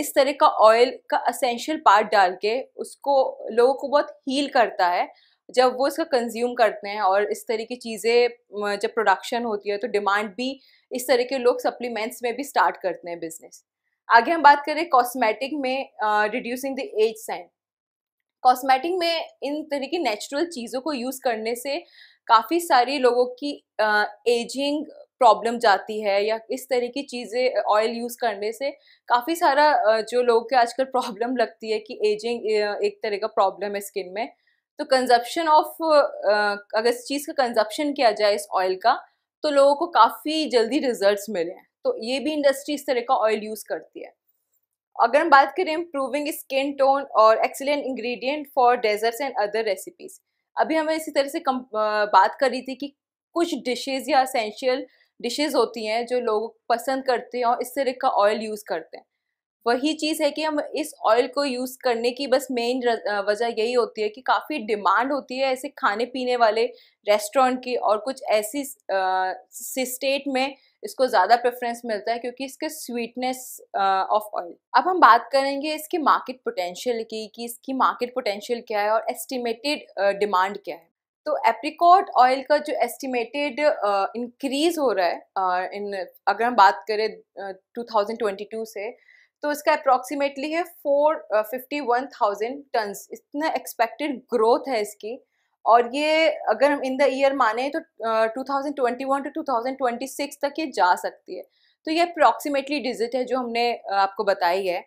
इस तरह का ऑयल का असेंशियल पार्ट डाल के उसको लोगों को बहुत हील करता है जब वो इसका कंज्यूम करते हैं और इस तरह की चीज़ें जब प्रोडक्शन होती है तो डिमांड भी इस तरह के लोग सप्लीमेंट्स में भी स्टार्ट करते हैं बिजनेस आगे हम बात करें कॉस्मेटिक में reducing the age sign cosmetic में इन तरह की नेचुरल चीज़ों को यूज़ करने से काफ़ी सारी लोगों की आ, एजिंग प्रॉब्लम जाती है या इस तरह की चीज़ें ऑयल यूज़ करने से काफ़ी सारा जो लोगों के आजकल प्रॉब्लम लगती है कि एजिंग एक तरह का प्रॉब्लम है स्किन में तो कंजप्शन ऑफ अगर इस चीज़ का कंजप्शन किया जाए इस ऑयल का तो लोगों को काफ़ी जल्दी रिजल्ट्स मिले हैं तो ये भी इंडस्ट्री इस तरह का ऑयल यूज़ करती है अगर हम बात करें इम्प्रूविंग स्किन टोन और excellent ingredient for desserts and other recipes अभी हमें इसी तरह से कम, बात बात करी थी कि कुछ डिशेज़ या असेंशियल डिशेज़ होती हैं जो लोग पसंद करते हैं और इस तरह का ऑयल यूज़ करते हैं वही चीज़ है कि हम इस ऑयल को यूज़ करने की बस मेन वजह यही होती है कि काफ़ी डिमांड होती है ऐसे खाने पीने वाले रेस्टोरेंट की और कुछ ऐसी स्टेट में इसको ज़्यादा प्रेफरेंस मिलता है क्योंकि इसके स्वीटनेस ऑफ ऑयल अब हम बात करेंगे इसकी मार्केट पोटेंशियल की कि इसकी मार्केट पोटेंशियल क्या है और एस्टिमेटेड डिमांड uh, क्या है तो एप्रिकॉट ऑयल का जो एस्टिमेटेड इंक्रीज़ uh, हो रहा है इन uh, अगर हम बात करें टू थाउजेंड ट्वेंटी टू से तो इसका अप्रोक्सीमेटली है four fifty one thousand ton इतना एक्सपेक्टेड ग्रोथ है इसकी और ये अगर हम इन द ईयर माने तो uh, 2021 टू 2026 तक ये जा सकती है तो ये अप्रॉक्सीमेटली डिजिट है जो हमने आपको बताई है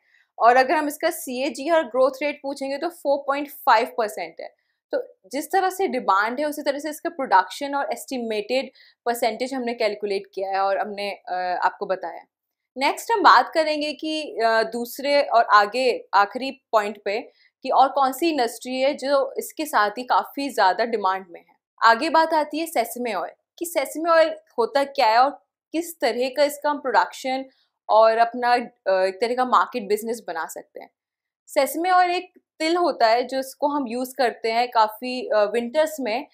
और अगर हम इसका सी ए जी और ग्रोथ रेट पूछेंगे तो 4.5 परसेंट है तो जिस तरह से डिमांड है उसी तरह से इसका प्रोडक्शन और एस्टिमेटेड परसेंटेज हमने कैलकुलेट किया है और हमने आपको बताया नेक्स्ट हम बात करेंगे कि दूसरे और आगे आखिरी पॉइंट पे कि और कौन सी इंडस्ट्री है जो इसके साथ ही काफ़ी ज़्यादा डिमांड में है आगे बात आती है सेसमे ऑयल कि सेसमे ऑयल होता क्या है और किस तरह का इसका हम प्रोडक्शन और अपना एक तरह का मार्केट बिजनेस बना सकते हैं सेसमे ऑयल एक तिल होता है जो इसको हम यूज़ करते हैं काफ़ी विंटर्स में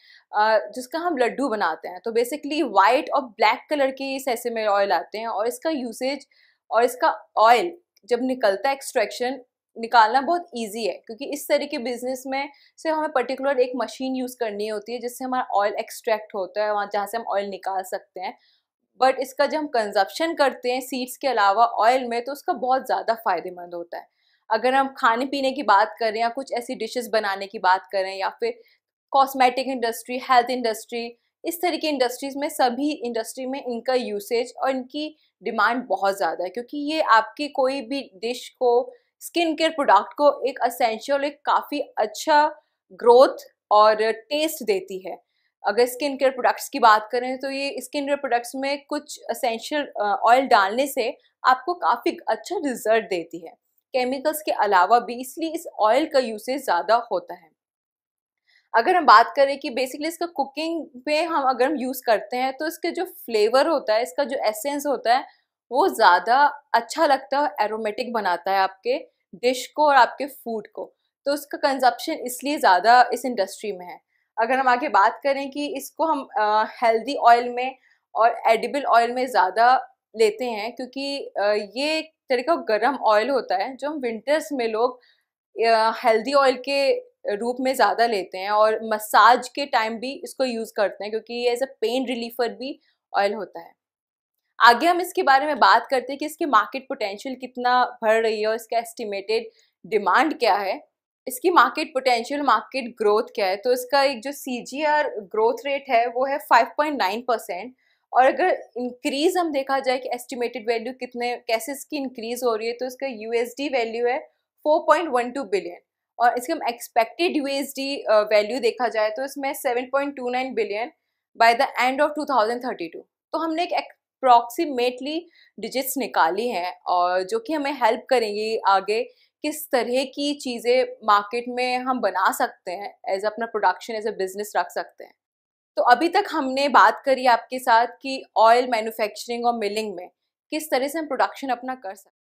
जिसका हम लड्डू बनाते हैं तो बेसिकली वाइट और ब्लैक कलर के ये सेसमे ऑयल आते हैं और इसका यूसेज और इसका ऑयल जब निकलता है एक्सट्रैक्शन निकालना बहुत ईजी है क्योंकि इस तरह के बिजनेस में से हमें पर्टिकुलर एक मशीन यूज़ करनी होती है जिससे हमारा ऑयल एक्सट्रैक्ट होता है वहाँ जहाँ से हम ऑयल निकाल सकते हैं बट इसका जब हम कंजप्शन करते हैं सीड्स के अलावा ऑयल में तो उसका बहुत ज़्यादा फ़ायदेमंद होता है अगर हम खाने पीने की बात करें या कुछ ऐसी डिशेस बनाने की बात करें या फिर कॉस्मेटिक इंडस्ट्री हेल्थ इंडस्ट्री इस तरह की इंडस्ट्रीज़ में सभी इंडस्ट्री में इनका यूसेज और इनकी डिमांड बहुत ज़्यादा है क्योंकि ये आपकी कोई भी डिश को स्किन केयर प्रोडक्ट को एक असेंशियल एक काफ़ी अच्छा ग्रोथ और टेस्ट देती है अगर स्किन केयर प्रोडक्ट्स की बात करें तो ये स्किन केयर प्रोडक्ट्स में कुछ असेंशियल ऑयल डालने से आपको काफ़ी अच्छा रिजल्ट देती है केमिकल्स के अलावा भी इसलिए इस ऑयल का यूसेज ज़्यादा होता है अगर हम बात करें कि बेसिकली इसका कुकिंग पे हम अगर हम यूज़ करते हैं तो इसका जो फ्लेवर होता है इसका जो एसेंस होता है वो ज़्यादा अच्छा लगता है एरोमेटिक बनाता है आपके डिश को और आपके फूड को तो उसका कंजप्शन इसलिए ज़्यादा इस इंडस्ट्री में है अगर हम आगे बात करें कि इसको हम हेल्दी ऑयल में और एडिबल ऑयल में ज़्यादा लेते हैं क्योंकि ये एक तरह का गर्म ऑयल होता है जो हम विंटर्स में लोग हेल्दी ऑयल के रूप में ज़्यादा लेते हैं और मसाज के टाइम भी इसको यूज़ करते हैं क्योंकि ये एज अ पेन रिलीफर भी ऑयल होता है आगे हम इसके बारे में बात करते हैं कि इसकी मार्केट पोटेंशियल कितना बढ़ रही है और इसका एस्टिमेटेड डिमांड क्या है इसकी मार्केट पोटेंशियल मार्केट ग्रोथ क्या है तो इसका एक जो C G R growth rate है वो है 5.9 परसेंट और अगर इंक्रीज हम देखा जाए कि एस्टिमेटेड वैल्यू कितने कैसे इसकी इंक्रीज हो रही है तो इसका यू वैल्यू है 4.12 बिलियन और इसके हम एक्सपेक्टेड यू वैल्यू देखा जाए तो इसमें 7.29 billion by the end of 2032 तो हमने एक अप्रॉक्सीमेटली डिजिट्स निकाली हैं और जो कि हमें हेल्प करेंगी आगे किस तरह की चीज़ें मार्केट में हम बना सकते हैं एज अपना प्रोडक्शन एज अ बिजनेस रख सकते हैं तो अभी तक हमने बात करी आपके साथ कि ऑयल मैन्युफैक्चरिंग और मिलिंग में किस तरह से हम प्रोडक्शन अपना कर सकते हैं